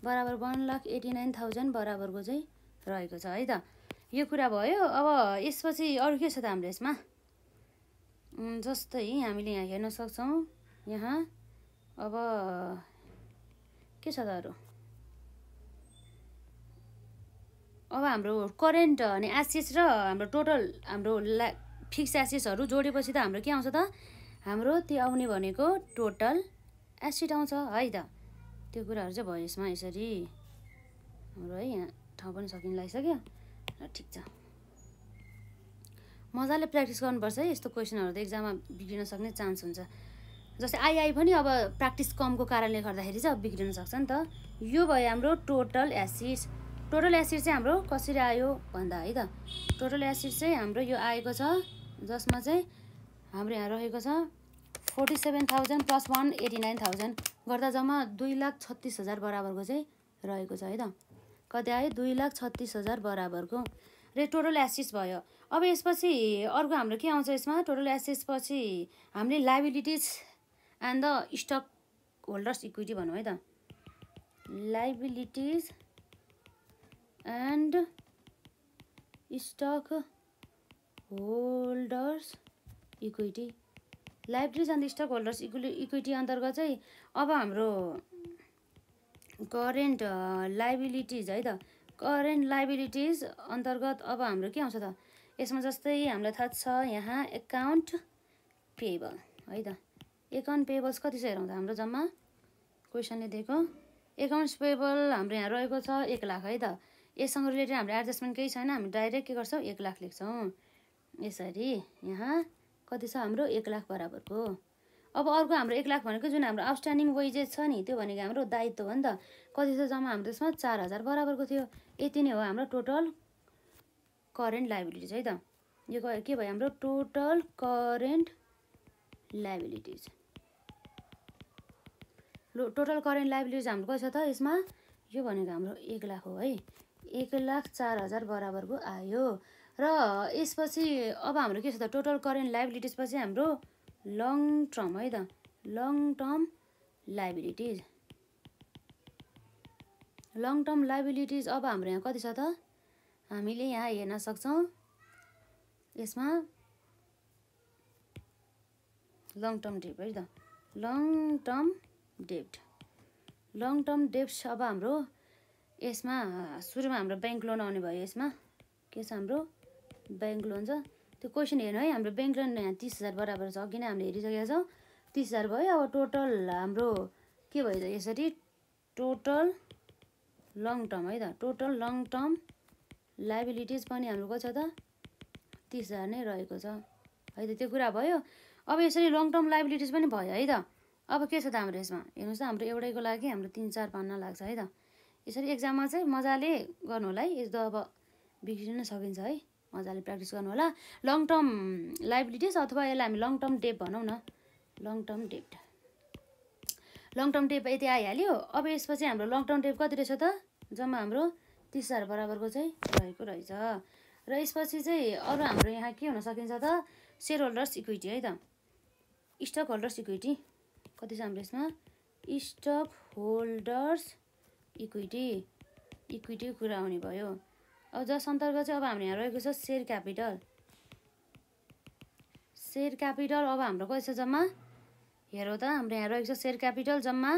बराबर one lakh eighty nine thousand बराबरको चाहिँ रहेको छ है त यो कुरा भयो अब यसपछि अरू के छ त हाम्रो यसमा जस्तै हामीले यहाँ हेर्न सक्छौँ यहाँ अब के छ त अरू अब हाम्रो करेन्ट अनि एसिस र हाम्रो टोटल हाम्रो ला फिक्स एसिसहरू जोडेपछि त हाम्रो के आउँछ त हाम्रो त्यो आउने भनेको टोटल एसिड आउँछ है त त्यो कुराहरू चाहिँ भयो यसमा यसरी हाम्रो है यहाँ ठाउँ पनि सकिन लागिसक्यो र ठिक छ मजाले प्र्याक्टिस गर्नुपर्छ है यस्तो क्वेसनहरू त एक्जाममा बिग्रिन सक्ने चान्स हुन्छ जस्तै आइआई पनि अब प्र्याक्टिस कमको कारणले गर्दाखेरि चाहिँ अब बिग्रिन सक्छ नि त यो भयो हाम्रो टोटल एसिड्स टोटल एसिड चाहिँ हाम्रो कसरी आयो भन्दा है त टोटल एसिड चाहिँ हाम्रो यो आएको छ जसमा चाहिँ हाम्रो यहाँ रहेको छ forty seven thousand plus one eighty nine thousand गर्दा जम्मा दुई लाख छत्तिस हजार बराबरको चाहिँ रहेको छ है त कति आयो दुई लाख छत्तिस हजार बराबरको र टोटल एसिस भयो अब यसपछि अर्को हाम्रो के आउँछ यसमा टोटल पछि हामीले liabilities and the stock holders equity भनौँ है त liabilities and stock holders equity libraries and stock holders equi equity अन्तर्गत चाहिँ अब हाम्रो करेन्ट लाइबिलिटिज है त करेन्ट लाइबिलिटिज अन्तर्गत अब हाम्रो के आउँछ त यसमा जस्तै हामीलाई थाहा छ यहाँ एकाउन्ट पेबल है त एकाउन्ट पेबल्स कति छ हेरौँ त हाम्रो जम्मा क्वेसनले दिएको एकाउन्ट्स पेबल हाम्रो यहाँ रहेको छ एक लाख है त यससँग रिलेटेड हाम्रो एडजस्टमेन्ट केही छैन हामी डाइरेक्ट के गर्छौँ एक लाख लेख्छौँ यसरी यहाँ कति छ हाम्रो एक लाख बराबरको अब अर्को हाम्रो एक लाख भनेको जुन हाम्रो आउटस्ट्यान्डिङ वेजेस छ नि त्यो भनेको हाम्रो दायित्व हो नि त कति छ जम्मा हाम्रो त्यसमा चार हजार बराबरको थियो यति नै हो हाम्रो टोटल करेन्ट लाइबिलिटिज है त यो के भयो हाम्रो total current liabilities total current liabilities हाम्रो कति छ त यसमा यो भनेको हाम्रो एक लाख हो है एक लाख चार हजार बराबरको आयो र यसपछि अब हाम्रो के छ त टोटल करेन्ट लाइबिलिटिज पछि हाम्रो लङ टर्म है त long term liabilities long term liabilities अब हाम्रो यहाँ कति छ त हामीले यहाँ हेर्न सक्छौँ यसमा लङ टर्म डेप है त लङ टर्म डेप्ट लङ टर्म डेप्ट अब हाम्रो यसमा सुरुमा हाम्रो ब्याङ्क लोन आउने भयो यसमा के छ हाम्रो ब्याङ्क लोन छ त्यो क्वेसन हेर्नु है हाम्रो ब्याङ्क लोन यहाँ तिस हजार बराबर छ अघि नै हामीले हेरिसकेका छौँ तिस हजार भयो अब टोटल हाम्रो के भयो त यसरी टोटल लङ टर्म है त टोटल लङ टर्म लाइबिलिटिज पनि हाम्रो छ त तिस हजार नै रहेको छ है त त्यो कुरा भयो अब यसरी लङ टर्म लाइबिलिटिज पनि भयो है त अब के छ त हाम्रो यसमा हेर्नुहोस् त हाम्रो एउटैको लागि हाम्रो तिन चार पान्ना लाग्छ है त यसरी एक्जाममा चाहिँ मजाले गर्नु होला है यस्तो अब बिग्रिन सकिन्छ है मजाले प्र्याक्टिस गर्नु होला लङ टर्म लाइबिलिटिज अथवा यसलाई हामी लङ टर्म डेप भनौँ न long term debt long term debt यति आइहाल्यो अब यसपछि हाम्रो लङ टर्म डेप कति रहेछ त जम्मा हाम्रो तिस हजार बराबरको चाहिँ रहेको रहेछ र यसपछि चाहिँ अरू हाम्रो यहाँ के हुन सकिन्छ त सेयर होल्डर्स इक्विटी है त स्टक होल्डर्स इक्विटी कति छ हाम्रो यसमा स्टक होल्डर्स इक्विटी इक्विटीको कुरा आउने भयो अब जस अन्तर्गत चाहिँ अब हाम्रो यहाँ रहेको छ सेयर क्यापिटल सेयर क्यापिटल अब हाम्रो कति छ जम्मा हेरौँ त हाम्रो यहाँ रहेको छ सेयर क्यापिटल जम्मा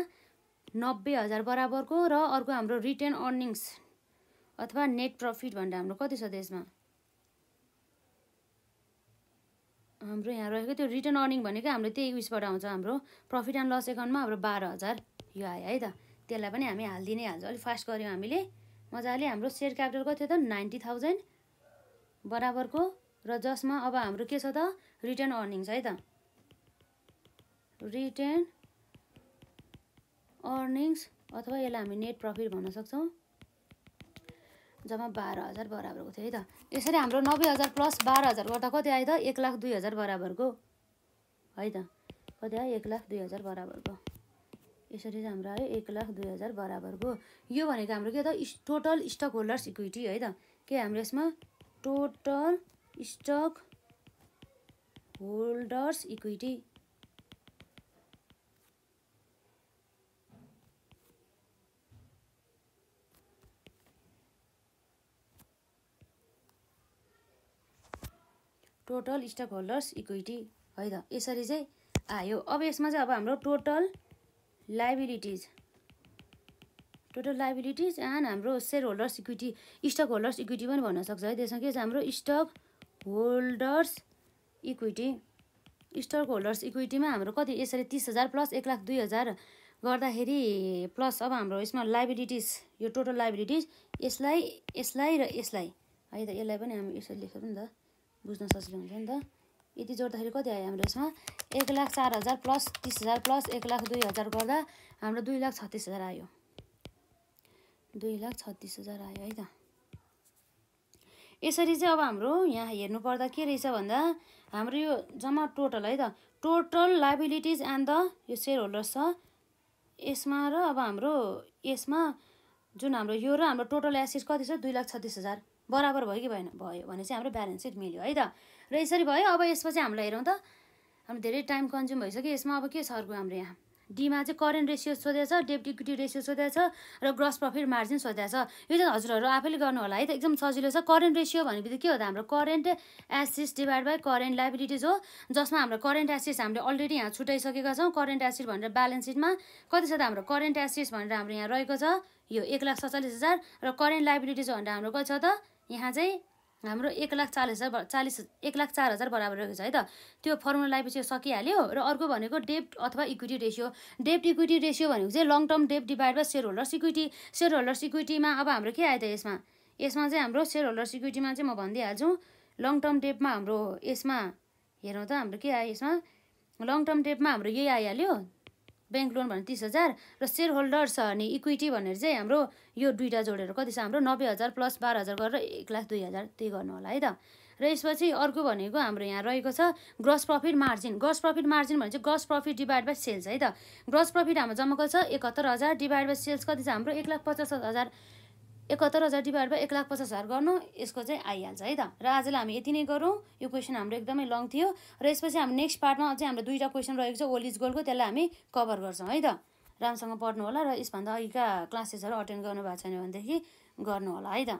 नब्बे हजार बराबरको र अर्को हाम्रो रिटर्न अर्निङ्स अथवा नेट प्रफिट भनेर हाम्रो कति छ त्यसमा हाम्रो यहाँ रहेको त्यो रिटर्न अर्निङ भनेको हाम्रो त्यही उयसबाट आउँछ हाम्रो प्रफिट एन्ड लस एकाउन्टमा हाम्रो बाह्र हजार यो आयो है त त्यसलाई पनि हामी हालिदिने नै हाल्छौँ अलिक फास्ट गऱ्यौँ हामीले मजाले हाम्रो सेयर क्यापिटल कति थियो त नाइन्टी थाउजन्ड बराबरको र जसमा अब हाम्रो के छ त रिटर्न अर्निङ्स है त रिटर्न अर्निङ्स अथवा यसलाई हामी नेट प्रफिट भन्न सक्छौँ जम्मा बाह्र हजार बराबरको थियो है त यसरी हाम्रो नब्बे हजार प्लस बाह्र गर्दा कति आयो त एक लाख दुई हजार बराबरको है त कति आयो एक लाख दुई हजार बराबरको यसरी चाहिँ हाम्रो आयो एक लाख दुई हजार बराबरको यो भनेको हाम्रो के त टोटल स्टक होल्डर्स इक्विटी है त के हाम्रो यसमा total stock holders equity total stock holders equity है त यसरी चाहिँ आयो अब यसमा चाहिँ अब हाम्रो total liabilities total liabilities and हाम्रो share holders equity stock holders equity पनि भन्नसक्छ है त्यसमा के छ हाम्रो stock holders equity stock holders इक्विटीमा हाम्रो कति यसरी तिस हजार प्लस एक लाख दुई हजार गर्दाखेरि प्लस अब हाम्रो यसमा लाइबिलिटिज यो टोटल लाइबिलिटिज यसलाई यसलाई र यसलाई है त यसलाई पनि हामी यसरी लेख्यो नि त बुझ्न सजिलो हुन्छ नि त यति जोड्दाखेरि कति आयो हाम्रो यसमा एक लाख चार हजार प्लस तिस हजार प्लस एक लाख दुई हजार गर्दा हाम्रो दुई लाख छत्तिस हजार आयो दुई लाख छत्तिस हजार आयो है त यसरी चाहिँ अब हाम्रो यहाँ हेर्नुपर्दा के रहेछ भन्दा हाम्रो यो जम्मा टोटल है त टोटल लाइबिलिटिज एन्ड द यो सेयर होल्डर्स छ यसमा र अब हाम्रो यसमा जुन हाम्रो यो र हाम्रो टोटल एसिड कति छ दुई लाख छत्तिस हजार बराबर भयो कि भएन भयो भने चाहिँ हाम्रो ब्यालेन्स सिट मिल्यो है त र यसरी भयो अब यसपछि हामीलाई हेरौँ त हाम्रो धेरै टाइम कन्ज्युम भइसक्यो यसमा अब के छ अर्को हाम्रो यहाँ डीमा चाहिँ करेन्ट रेसियो सोधेको छ डेप्ट इक्विटी रेसियो सोधेको छ र ग्रस प्रफिट मार्जिन सोधेको छ यो चाहिँ हजुरहरू आफैले गर्नु होला है त एकदम सजिलो छ करेन्ट रेसियो भनेको चाहिँ के हो त हाम्रो करेन्ट एसिस डिभाइड बाई करेन्ट लाइबिलिटिज हो जसमा हाम्रो करेन्ट एसिस हामीले अलरेडी यहाँ छुट्याइसकेका छौँ करेन्ट एसिड भनेर ब्यालेन्स सिटमा कति छ त हाम्रो करेन्ट एसिस भनेर हाम्रो यहाँ रहेको छ यो एक लाख सत्तालिस हजार र करेन्ट लाइबिलिटिज भनेर हाम्रो कति छ त यहाँ चाहिँ हाम्रो एक लाख चालिस हजार चालिस एक लाख चार हजार बराबर रहेको छ है त त्यो फर्मुला लगाएपछि सकिहाल्यो र अर्को भनेको डेप्ट अथवा इक्विटी रेसियो डेप्ट इक्विटी रेसियो भनेको चाहिँ long term dept divide by share holders equity share holders इक्विटीमा अब हाम्रो के आयो त यसमा यसमा चाहिँ हाम्रो सेयर होल्डर्स इक्विटीमा चाहिँ म भनिदिइहाल्छु लङ टर्म डेपमा हाम्रो यसमा हेरौँ त हाम्रो के आयो यसमा लङ टर्म डेपमा हाम्रो यही आइहाल्यो ब्याङ्क लोन भने तिस हजार र सेयर होल्डर्स अनि इक्विटी भनेर चाहिँ हाम्रो यो दुइटा जोडेर कति छ हाम्रो नब्बे हजार प्लस बाह्र हजार गरेर एक लाख दुई हजार त्यही गर्नु होला है त र यसपछि अर्को भनेको हाम्रो यहाँ रहेको छ gross profit margin gross profit margin भने चाहिँ gross profit divide by sales है त ग्रस प्रफिट हाम्रो जम्मा कति छ एकहत्तर हजार डिभाइड बाई सेल्स कति छ हाम्रो एक लाख पचास हजार एकात्तर हजार डिभाइड बाई एक लाख पचास हजार गर्नु यसको चाहिँ आइहाल्छ है त र आजलाई हामी यति नै गरौँ यो क्वेसन हाम्रो एकदमै लङ थियो र यसपछि हामी नेक्स्ट पार्टमा अझै हाम्रो दुईवटा क्वेसन रहेको छ ओल्ड इज गोल्डको त्यसलाई हामी कभर गर्छौँ है त राम्रोसँग पढ्नु होला र यसभन्दा अघिका क्लासेसहरू अटेन्ड गर्नुभएको छैन भनेदेखि गर्नु होला है त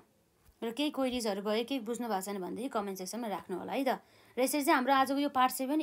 र केही क्वेरिजहरू भयो केही बुझ्नु भएको छैन भनेदेखि कमेन्ट सेक्सनमा राख्नु होला है त र यसरी चाहिँ हाम्रो आजको यो पार्ट सेभेन